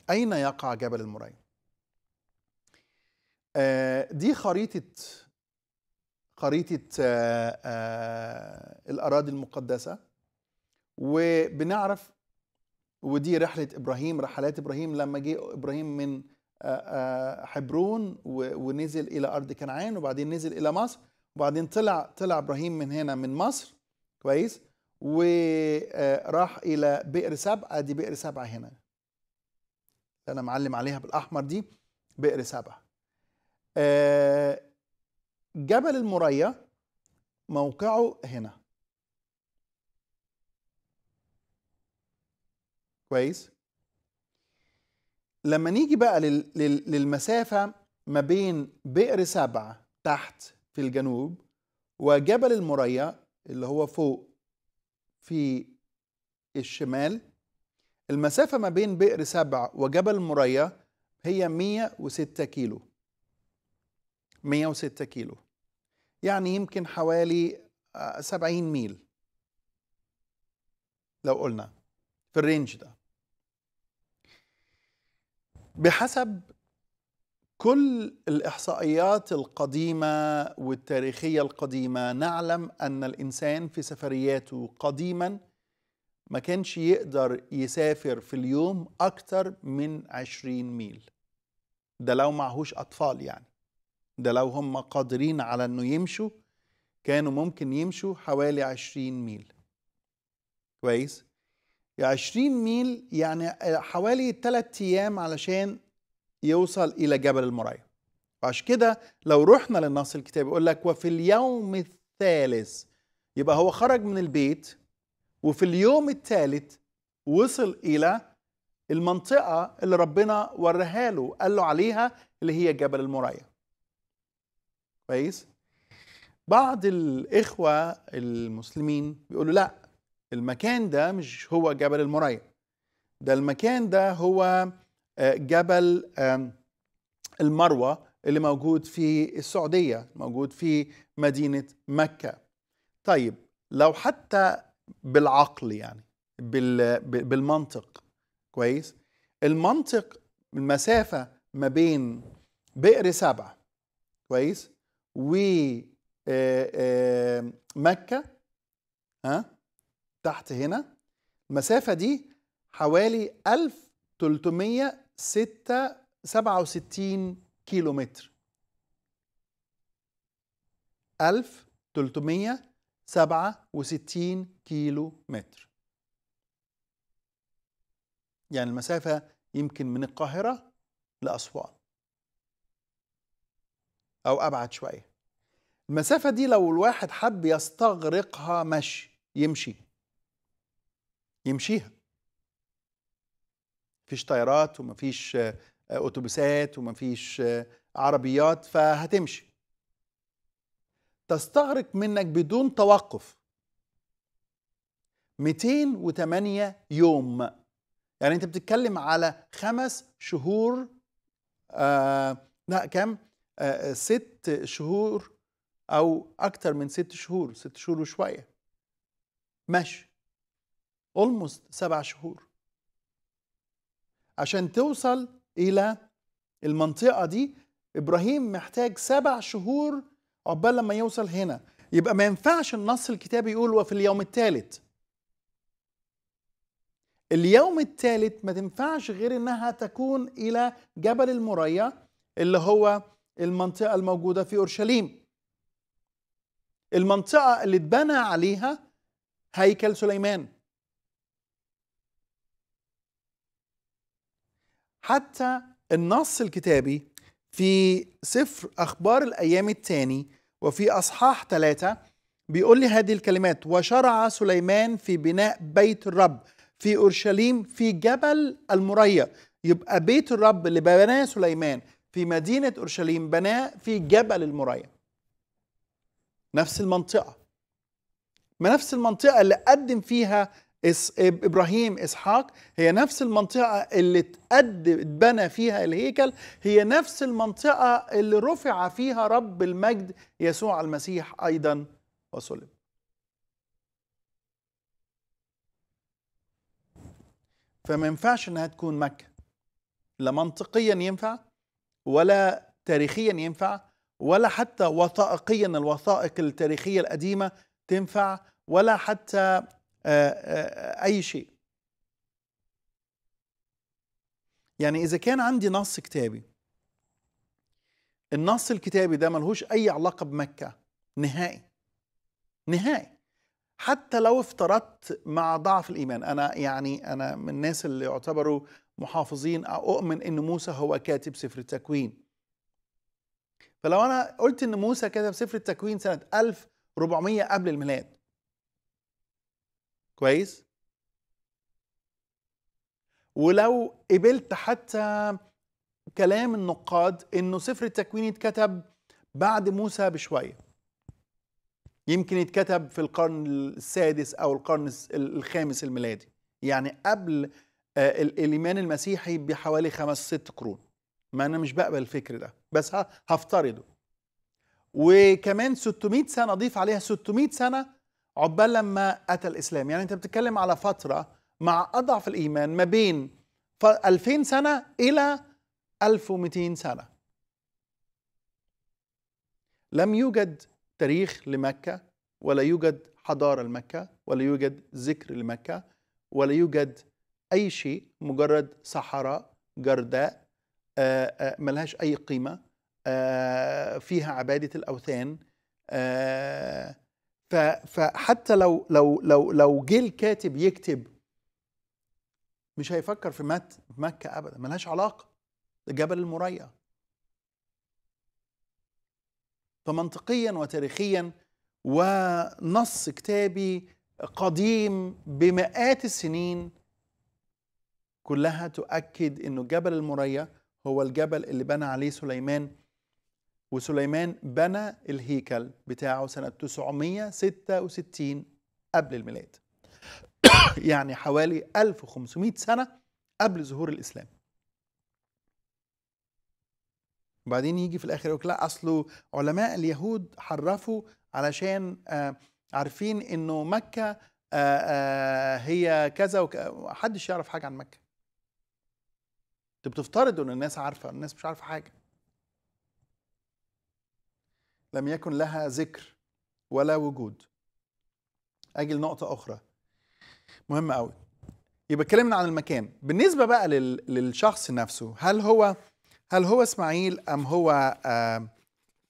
أين يقع جبل المرايا؟ آه، دي خريطة خريطه آه، آه، الاراضي المقدسه وبنعرف ودي رحله ابراهيم رحلات ابراهيم لما جه ابراهيم من آه، حبرون ونزل الى ارض كنعان وبعدين نزل الى مصر وبعدين طلع طلع ابراهيم من هنا من مصر كويس وراح الى بئر سبعه دي بئر سبعه هنا انا معلم عليها بالاحمر دي بئر سبعه جبل المريا موقعه هنا كويس لما نيجي بقى لل... لل... للمسافة ما بين بئر سبع تحت في الجنوب وجبل المريا اللي هو فوق في الشمال المسافة ما بين بئر سبع وجبل المريا هي 106 كيلو 106 كيلو يعني يمكن حوالي 70 آه، ميل لو قلنا في الرينج ده بحسب كل الإحصائيات القديمة والتاريخية القديمة نعلم أن الإنسان في سفرياته قديما ما كانش يقدر يسافر في اليوم أكتر من 20 ميل ده لو معهوش أطفال يعني ده لو هم قادرين على انه يمشوا كانوا ممكن يمشوا حوالي 20 ميل كويس 20 ميل يعني آه، حوالي ثلاثة ايام علشان يوصل الى جبل المرايا وعشان كده لو رحنا للنص الكتاب يقول لك وفي اليوم الثالث يبقى هو خرج من البيت وفي اليوم الثالث وصل الى المنطقه اللي ربنا وراها له قال له عليها اللي هي جبل المرايه كويس بعض الإخوة المسلمين بيقولوا لا المكان ده مش هو جبل المريا ده المكان ده هو آه، جبل المروة اللي موجود في السعودية موجود في مدينة مكة طيب لو حتى بالعقل يعني بالمنطق كويس المنطق المسافة ما بين بئر سبع كويس ومكة آه، آه، ها تحت هنا المسافة دي حوالي 1367 كيلو متر 1367 كيلو متر يعني المسافة يمكن من القاهرة لأسوان أو أبعد شوية المسافة دي لو الواحد حب يستغرقها مشي يمشي يمشيها مفيش طيارات ومفيش أتوبيسات ومفيش عربيات فهتمشي تستغرق منك بدون توقف 208 يوم يعني انت بتتكلم على خمس شهور آه لا كم ست شهور او اكتر من ست شهور ست شهور وشويه ماشي اولموست سبع شهور عشان توصل الى المنطقه دي ابراهيم محتاج سبع شهور عقبال لما يوصل هنا يبقى ما ينفعش النص الكتابي يقول وفي اليوم الثالث اليوم الثالث ما تنفعش غير انها تكون الى جبل المريا اللي هو المنطقة الموجودة في أورشليم المنطقة اللي اتبنى عليها هيكل سليمان حتى النص الكتابي في سفر أخبار الأيام الثاني وفي أصحاح ثلاثة بيقول لي هذه الكلمات وشرع سليمان في بناء بيت الرب في أورشليم في جبل المرية يبقى بيت الرب اللي بناه سليمان في مدينة أورشليم بناه في جبل المريم نفس المنطقة ما نفس المنطقة اللي قدم فيها إس إبراهيم إسحاق هي نفس المنطقة اللي اتبنى فيها الهيكل هي نفس المنطقة اللي رفع فيها رب المجد يسوع المسيح أيضا وصلب فما ينفعش انها تكون مكه لا منطقيا ينفع ولا تاريخيا ينفع ولا حتى وثائقيا الوثائق التاريخية القديمة تنفع ولا حتى آه، آه، أي شيء يعني إذا كان عندي نص كتابي النص الكتابي ده ملهوش أي علاقة بمكة نهائي نهائي حتى لو افترضت مع ضعف الإيمان أنا يعني أنا من الناس اللي يعتبروا محافظين أؤمن أن موسى هو كاتب سفر التكوين فلو أنا قلت أن موسى كتب سفر التكوين سنة 1400 قبل الميلاد كويس ولو قبلت حتى كلام النقاد انه سفر التكوين اتكتب بعد موسى بشويه يمكن يتكتب في القرن السادس او القرن الخامس الميلادي يعني قبل آه، الايمان المسيحي بحوالي خمس ست قرون ما انا مش بقبل الفكر ده بس هفترضه وكمان 600 سنه اضيف عليها 600 سنه عقبال لما اتى الاسلام يعني انت بتتكلم على فتره مع اضعف الايمان ما بين 2000 سنه الى 1200 سنه لم يوجد تاريخ لمكه ولا يوجد حضاره لمكه ولا يوجد ذكر لمكه ولا يوجد أي شيء مجرد صحراء جرداء آه، آه، ملهاش أي قيمة آه، فيها عبادة الأوثان فحتى لو لو لو لو جه الكاتب يكتب مش هيفكر في مت مكة أبدا ملهاش علاقة ده جبل المريا فمنطقيا وتاريخيا ونص كتابي قديم بمئات السنين كلها تؤكد انه جبل المرية هو الجبل اللي بنى عليه سليمان وسليمان بنى الهيكل بتاعه سنة 966 قبل الميلاد [COUGHS] يعني حوالي 1500 سنة قبل ظهور الإسلام وبعدين يجي في الآخر يقول لا أصله علماء اليهود حرفوا علشان آه، عارفين إنه مكة آه، آه، هي كذا وحدش يعرف حاجة عن مكة انت بتفترض ان الناس عارفه الناس مش عارفه حاجه لم يكن لها ذكر ولا وجود اجي لنقطه اخرى مهمه قوي يبقى اتكلمنا عن المكان بالنسبه بقى لل... للشخص نفسه هل هو هل هو اسماعيل ام هو آم,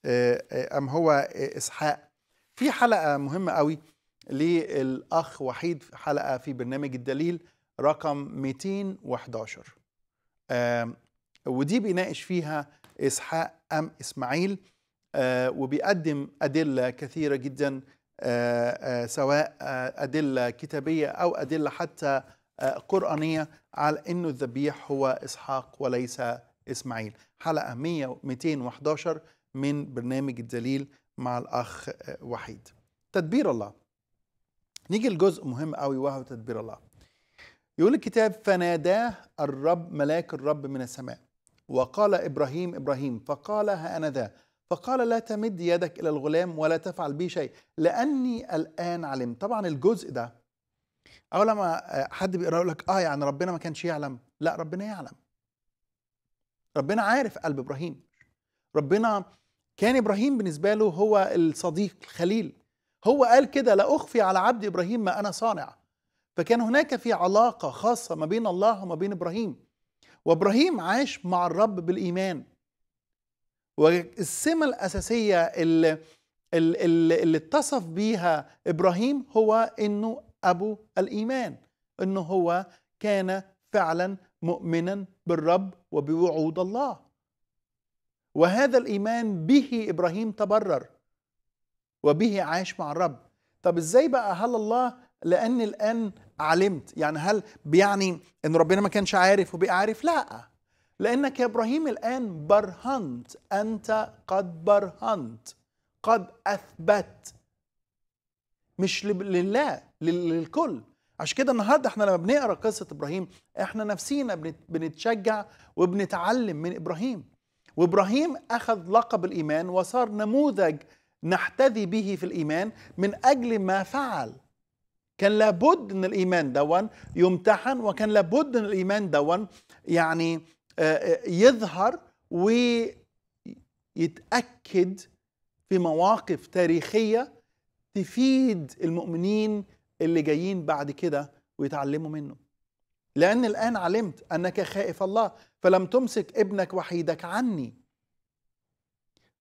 آه، آه، أم هو اسحاق في حلقه مهمه قوي للاخ وحيد حلقه في برنامج الدليل رقم 211 ودي بيناقش فيها اسحاق ام اسماعيل آه، وبيقدم ادله كثيره جدا آه، آه، سواء ادله كتابيه او ادله حتى قرانيه على انه الذبيح هو اسحاق وليس اسماعيل حلقه 1211 211 من برنامج الدليل مع الاخ وحيد تدبير الله نيجي لجزء مهم قوي وهو تدبير الله يقول الكتاب فناداه الرب ملاك الرب من السماء وقال إبراهيم إبراهيم فقال ها أنا ذا فقال لا تمد يدك إلى الغلام ولا تفعل به شيء لأني الآن علم طبعا الجزء ده أول ما حد بيقرأ يقول لك آه يعني ربنا ما كانش يعلم لا ربنا يعلم ربنا عارف قلب إبراهيم ربنا كان إبراهيم بالنسبة له هو الصديق الخليل هو قال كده لا أخفي على عبد إبراهيم ما أنا صانع فكان هناك في علاقة خاصة ما بين الله وما بين إبراهيم وإبراهيم عاش مع الرب بالإيمان والسمة الأساسية اللي, اللي, اللي اتصف بيها إبراهيم هو أنه أبو الإيمان أنه هو كان فعلا مؤمنا بالرب وبوعود الله وهذا الإيمان به إبراهيم تبرر وبه عاش مع الرب طب إزاي بقى هل الله لأن الآن علمت يعني هل بيعني أن ربنا ما كانش عارف وبقى عارف لا لأنك يا إبراهيم الآن برهنت أنت قد برهنت قد أثبت مش لله للكل عشان كده النهارده احنا لما بنقرا قصه ابراهيم احنا نفسينا بنتشجع وبنتعلم من ابراهيم وابراهيم اخذ لقب الايمان وصار نموذج نحتذي به في الايمان من اجل ما فعل كان لابد ان الايمان دون يمتحن وكان لابد ان الايمان دون يعني آه، آه، يظهر ويتاكد في مواقف تاريخيه تفيد المؤمنين اللي جايين بعد كده ويتعلموا منه لان الان علمت انك خائف الله فلم تمسك ابنك وحيدك عني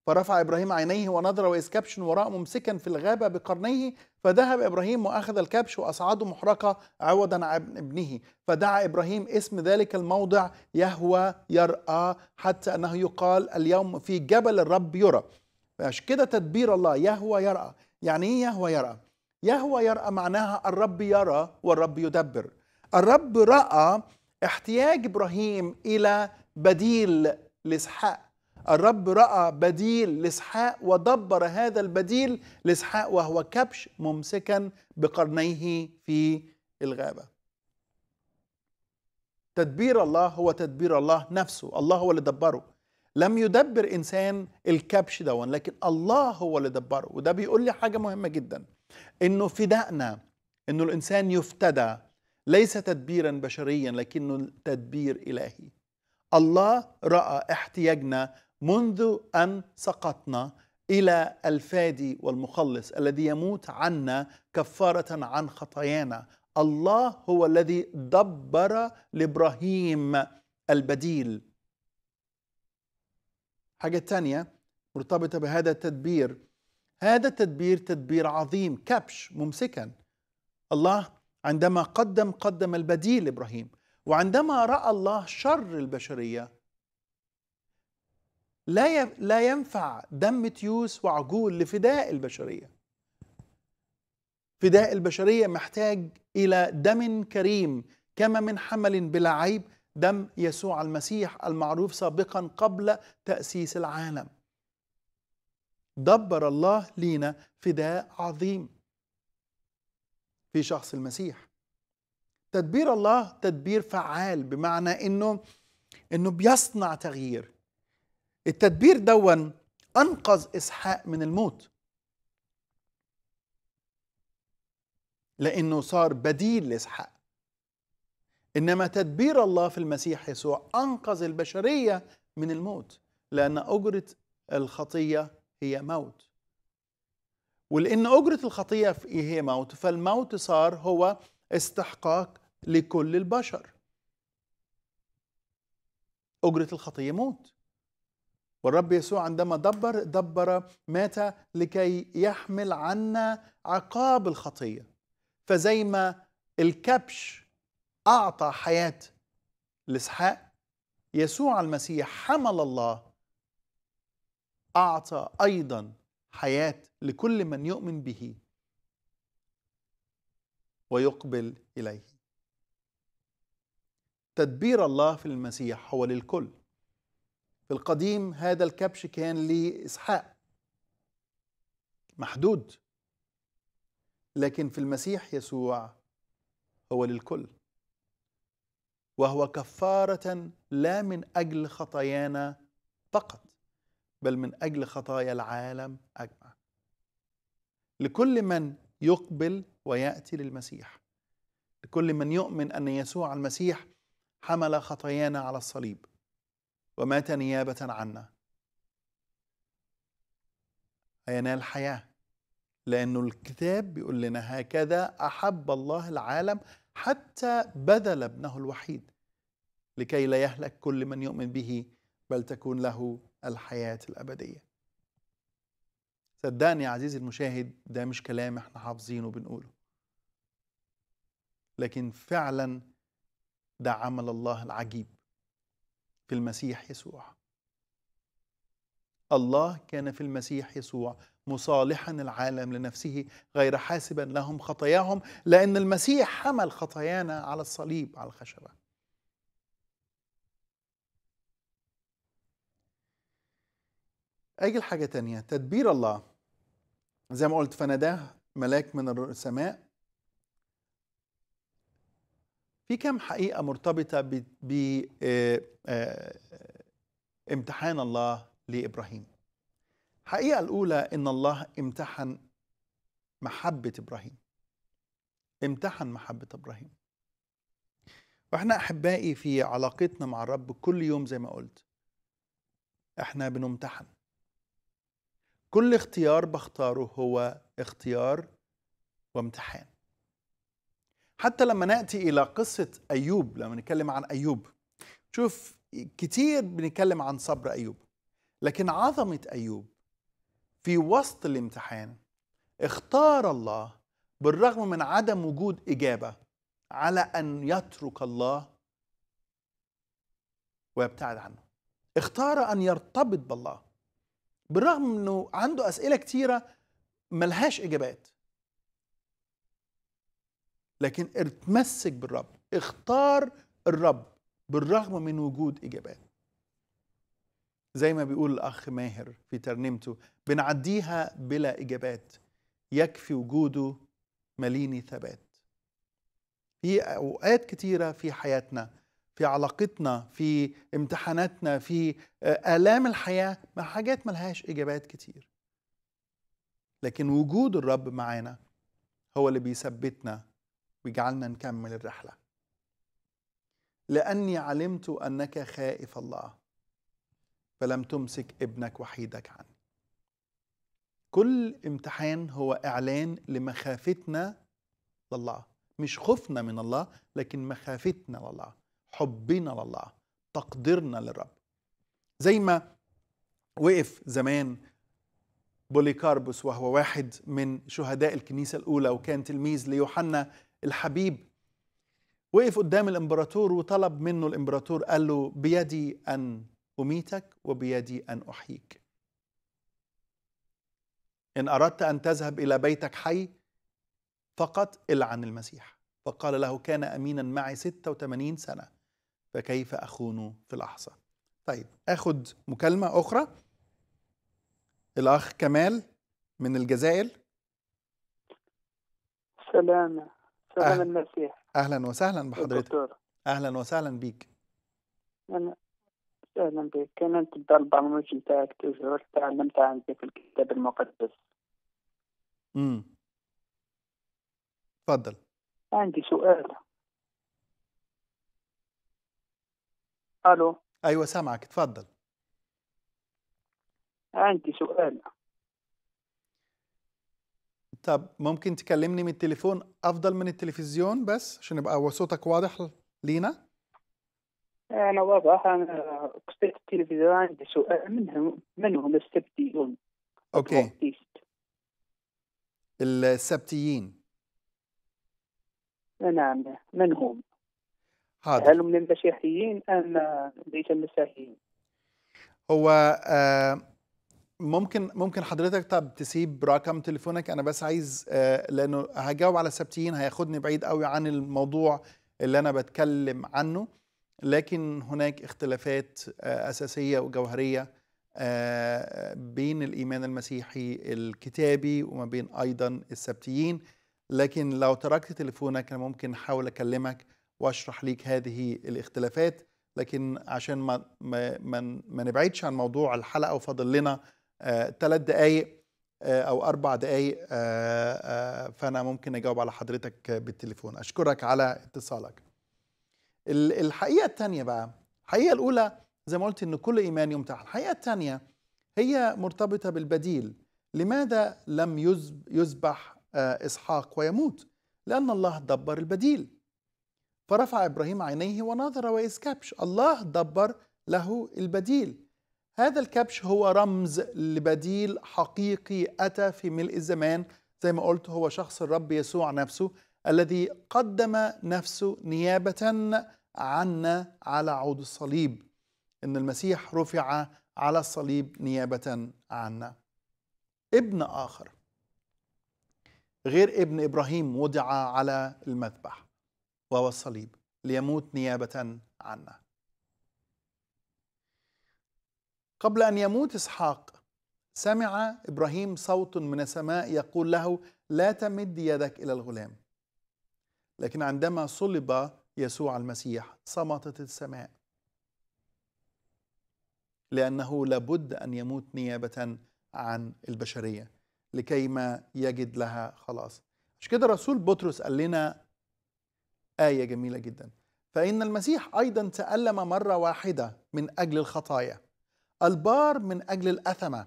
فرفع ابراهيم عينيه ونظر واذ كبش وراء ممسكا في الغابه بقرنيه فذهب ابراهيم واخذ الكبش واصعده محرقه عوضا عن ابنه فدعا ابراهيم اسم ذلك الموضع يهوى يرأى حتى انه يقال اليوم في جبل الرب يرى عشان كده تدبير الله يهوى يرأى يعني ايه يهوى يرأى يهوى يرأى معناها الرب يرى والرب يدبر الرب رأى احتياج ابراهيم الى بديل لاسحاق الرب رأى بديل لإسحاق ودبر هذا البديل لإسحاق وهو كبش ممسكا بقرنيه في الغابة تدبير الله هو تدبير الله نفسه الله هو اللي دبره لم يدبر إنسان الكبش دون لكن الله هو اللي دبره وده بيقول لي حاجة مهمة جدا إنه فدائنا إنه الإنسان يفتدى ليس تدبيرا بشريا لكنه تدبير إلهي الله رأى احتياجنا منذ أن سقطنا إلى الفادي والمخلص الذي يموت عنا كفارة عن خطايانا الله هو الذي دبر لإبراهيم البديل حاجة ثانيه مرتبطة بهذا التدبير هذا التدبير تدبير عظيم كبش ممسكا الله عندما قدم قدم البديل لإبراهيم وعندما رأى الله شر البشرية لا لا ينفع دم تيوس وعجول لفداء البشريه فداء البشريه محتاج الى دم كريم كما من حمل بلا عيب دم يسوع المسيح المعروف سابقا قبل تاسيس العالم دبر الله لينا فداء عظيم في شخص المسيح تدبير الله تدبير فعال بمعنى انه انه بيصنع تغيير التدبير دون أنقذ إسحاق من الموت لأنه صار بديل لإسحاق إنما تدبير الله في المسيح يسوع أنقذ البشرية من الموت لأن أجرة الخطية هي موت ولأن أجرة الخطية هي موت فالموت صار هو استحقاق لكل البشر أجرة الخطية موت والرب يسوع عندما دبر دبر مات لكي يحمل عنا عقاب الخطية فزي ما الكبش أعطى حياة لإسحاق يسوع المسيح حمل الله أعطى أيضا حياة لكل من يؤمن به ويقبل إليه تدبير الله في المسيح هو للكل في القديم هذا الكبش كان لإسحاق محدود لكن في المسيح يسوع هو للكل وهو كفارة لا من أجل خطايانا فقط بل من أجل خطايا العالم أجمع لكل من يقبل ويأتي للمسيح لكل من يؤمن أن يسوع المسيح حمل خطايانا على الصليب ومات نيابة عنا هينال حياة لأنه الكتاب بيقول لنا هكذا أحب الله العالم حتى بذل ابنه الوحيد لكي لا يهلك كل من يؤمن به بل تكون له الحياة الأبدية صدقني يا عزيزي المشاهد ده مش كلام احنا حافظينه وبنقوله لكن فعلا ده عمل الله العجيب في المسيح يسوع الله كان في المسيح يسوع مصالحا العالم لنفسه غير حاسبا لهم خطاياهم لأن المسيح حمل خطايانا على الصليب على الخشبة أجل حاجة تانية تدبير الله زي ما قلت فناداه ملاك من السماء في كم حقيقة مرتبطة بامتحان آه، آه، الله لإبراهيم الحقيقة الأولى إن الله امتحن محبة إبراهيم امتحن محبة إبراهيم واحنا أحبائي في علاقتنا مع الرب كل يوم زي ما قلت احنا بنمتحن كل اختيار بختاره هو اختيار وامتحان حتى لما ناتي الى قصه ايوب لما نتكلم عن ايوب شوف كتير بنتكلم عن صبر ايوب لكن عظمه ايوب في وسط الامتحان اختار الله بالرغم من عدم وجود اجابه على ان يترك الله ويبتعد عنه اختار ان يرتبط بالله بالرغم انه عنده اسئله كتيره ملهاش اجابات لكن اتمسك بالرب اختار الرب بالرغم من وجود اجابات زي ما بيقول الاخ ماهر في ترنيمته بنعديها بلا اجابات يكفي وجوده مليني ثبات في اوقات كتيره في حياتنا في علاقتنا في امتحاناتنا في آه، الام الحياه مع حاجات ملهاش اجابات كتير لكن وجود الرب معانا هو اللي بيثبتنا ويجعلنا نكمل الرحلة لأني علمت أنك خائف الله فلم تمسك ابنك وحيدك عني كل امتحان هو إعلان لمخافتنا لله مش خوفنا من الله لكن مخافتنا لله حبنا لله تقديرنا للرب زي ما وقف زمان بوليكاربوس وهو واحد من شهداء الكنيسة الأولى وكان تلميذ ليوحنا الحبيب وقف قدام الامبراطور وطلب منه الامبراطور قال له بيدي ان اميتك وبيدي ان احييك ان اردت ان تذهب الى بيتك حي فقط العن المسيح فقال له كان امينا معي 86 سنه فكيف اخونه في الاحصى؟ طيب اخذ مكالمه اخرى الاخ كمال من الجزائر سلامه أه... المسيح اهلا وسهلا بحضرتك الدكتور. اهلا وسهلا بيك انا اهلا بك انا نتبع البرنامج نتاعك تزور تعلمت عندي في الكتاب المقدس امم تفضل عندي سؤال الو ايوه سامعك تفضل عندي سؤال طب ممكن تكلمني من التليفون افضل من التلفزيون بس عشان يبقى صوتك واضح لينا انا واضح انا قصيت التلفزيون عندي سؤال منهم من هم السبتيون اوكي السبتيين نعم من هم هذا هل من المسيحيين ام ليس المسيحيين هو آه ممكن ممكن حضرتك طب تسيب رقم تليفونك انا بس عايز آه، لانه هجاوب على سبتين هياخدني بعيد قوي عن الموضوع اللي انا بتكلم عنه لكن هناك اختلافات آه، اساسيه وجوهريه آه، بين الايمان المسيحي الكتابي وما بين ايضا السبتيين لكن لو تركت تليفونك انا ممكن احاول اكلمك واشرح ليك هذه الاختلافات لكن عشان ما ما, ما نبعدش عن موضوع الحلقه وفاضل لنا ثلاث دقايق آه، او اربع دقايق آه، آه، فانا ممكن اجاوب على حضرتك بالتليفون اشكرك على اتصالك الحقيقه الثانيه بقى الحقيقه الاولى زي ما قلت ان كل ايمان يمتحن الحقيقه الثانيه هي مرتبطه بالبديل لماذا لم يذبح اسحاق ويموت لان الله دبر البديل فرفع ابراهيم عينيه ونظر واذ كبش الله دبر له البديل هذا الكبش هو رمز لبديل حقيقي أتى في ملء الزمان زي ما قلت هو شخص الرب يسوع نفسه الذي قدم نفسه نيابة عنا على عود الصليب إن المسيح رفع على الصليب نيابة عنا ابن آخر غير ابن إبراهيم وضع على المذبح وهو الصليب ليموت نيابة عنا قبل أن يموت إسحاق سمع إبراهيم صوت من السماء يقول له لا تمد يدك إلى الغلام لكن عندما صلب يسوع المسيح صمتت السماء لأنه لابد أن يموت نيابة عن البشرية لكيما يجد لها خلاص عشان كده رسول بطرس قال لنا آية جميلة جدا فإن المسيح أيضا تألم مرة واحدة من أجل الخطايا البار من أجل الأثمة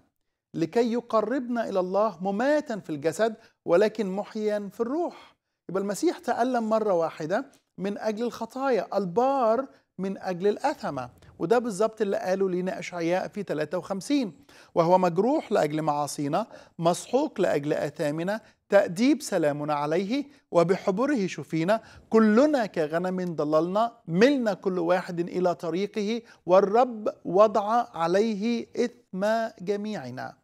لكي يقربنا إلى الله مماتا في الجسد ولكن محيا في الروح يبقى المسيح تألم مرة واحدة من أجل الخطايا البار من أجل الأثمة وده بالظبط اللي قاله لينا أشعياء في 53 وهو مجروح لأجل معاصينا مسحوق لأجل آثامنا تأديب سلامنا عليه وبحبره شفينا كلنا كغنم ضللنا ملنا كل واحد إلى طريقه والرب وضع عليه إثم جميعنا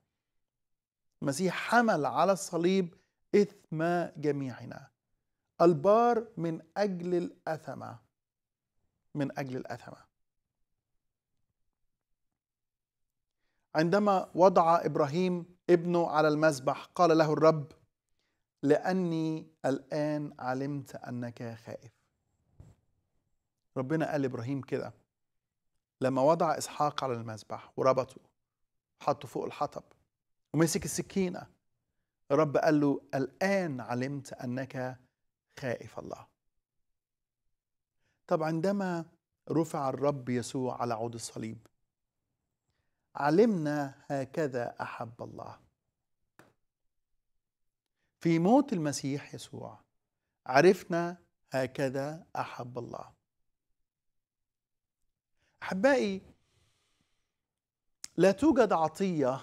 المسيح حمل على الصليب إثم جميعنا البار من أجل الأثمة من أجل الأثمة عندما وضع إبراهيم ابنه على المذبح قال له الرب لاني الان علمت انك خائف ربنا قال لابراهيم كده لما وضع اسحاق على المذبح وربطه حطه فوق الحطب ومسك السكينه الرب قال له الان علمت انك خائف الله طب عندما رفع الرب يسوع على عود الصليب علمنا هكذا احب الله في موت المسيح يسوع عرفنا هكذا احب الله احبائي لا توجد عطيه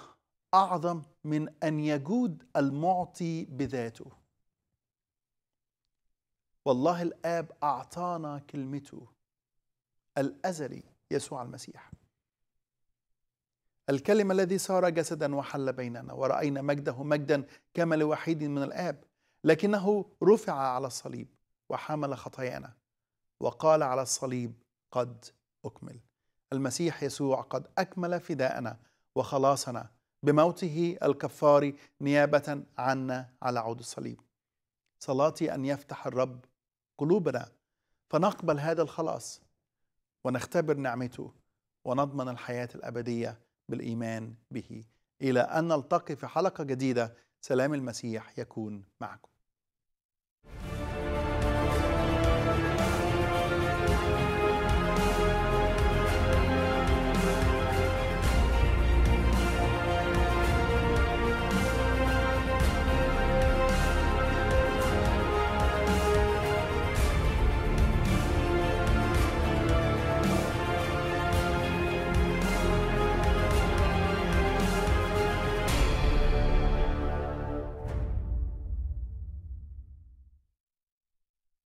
اعظم من ان يجود المعطي بذاته والله الاب اعطانا كلمته الازلي يسوع المسيح الكلمة الذي صار جسدا وحل بيننا ورأينا مجده مجدا كما لوحيد من الآب لكنه رفع على الصليب وحمل خطايانا وقال على الصليب قد أكمل المسيح يسوع قد أكمل فداءنا وخلاصنا بموته الكفار نيابة عنا على عود الصليب صلاتي أن يفتح الرب قلوبنا فنقبل هذا الخلاص ونختبر نعمته ونضمن الحياة الأبدية بالإيمان به إلى أن نلتقي في حلقة جديدة سلام المسيح يكون معكم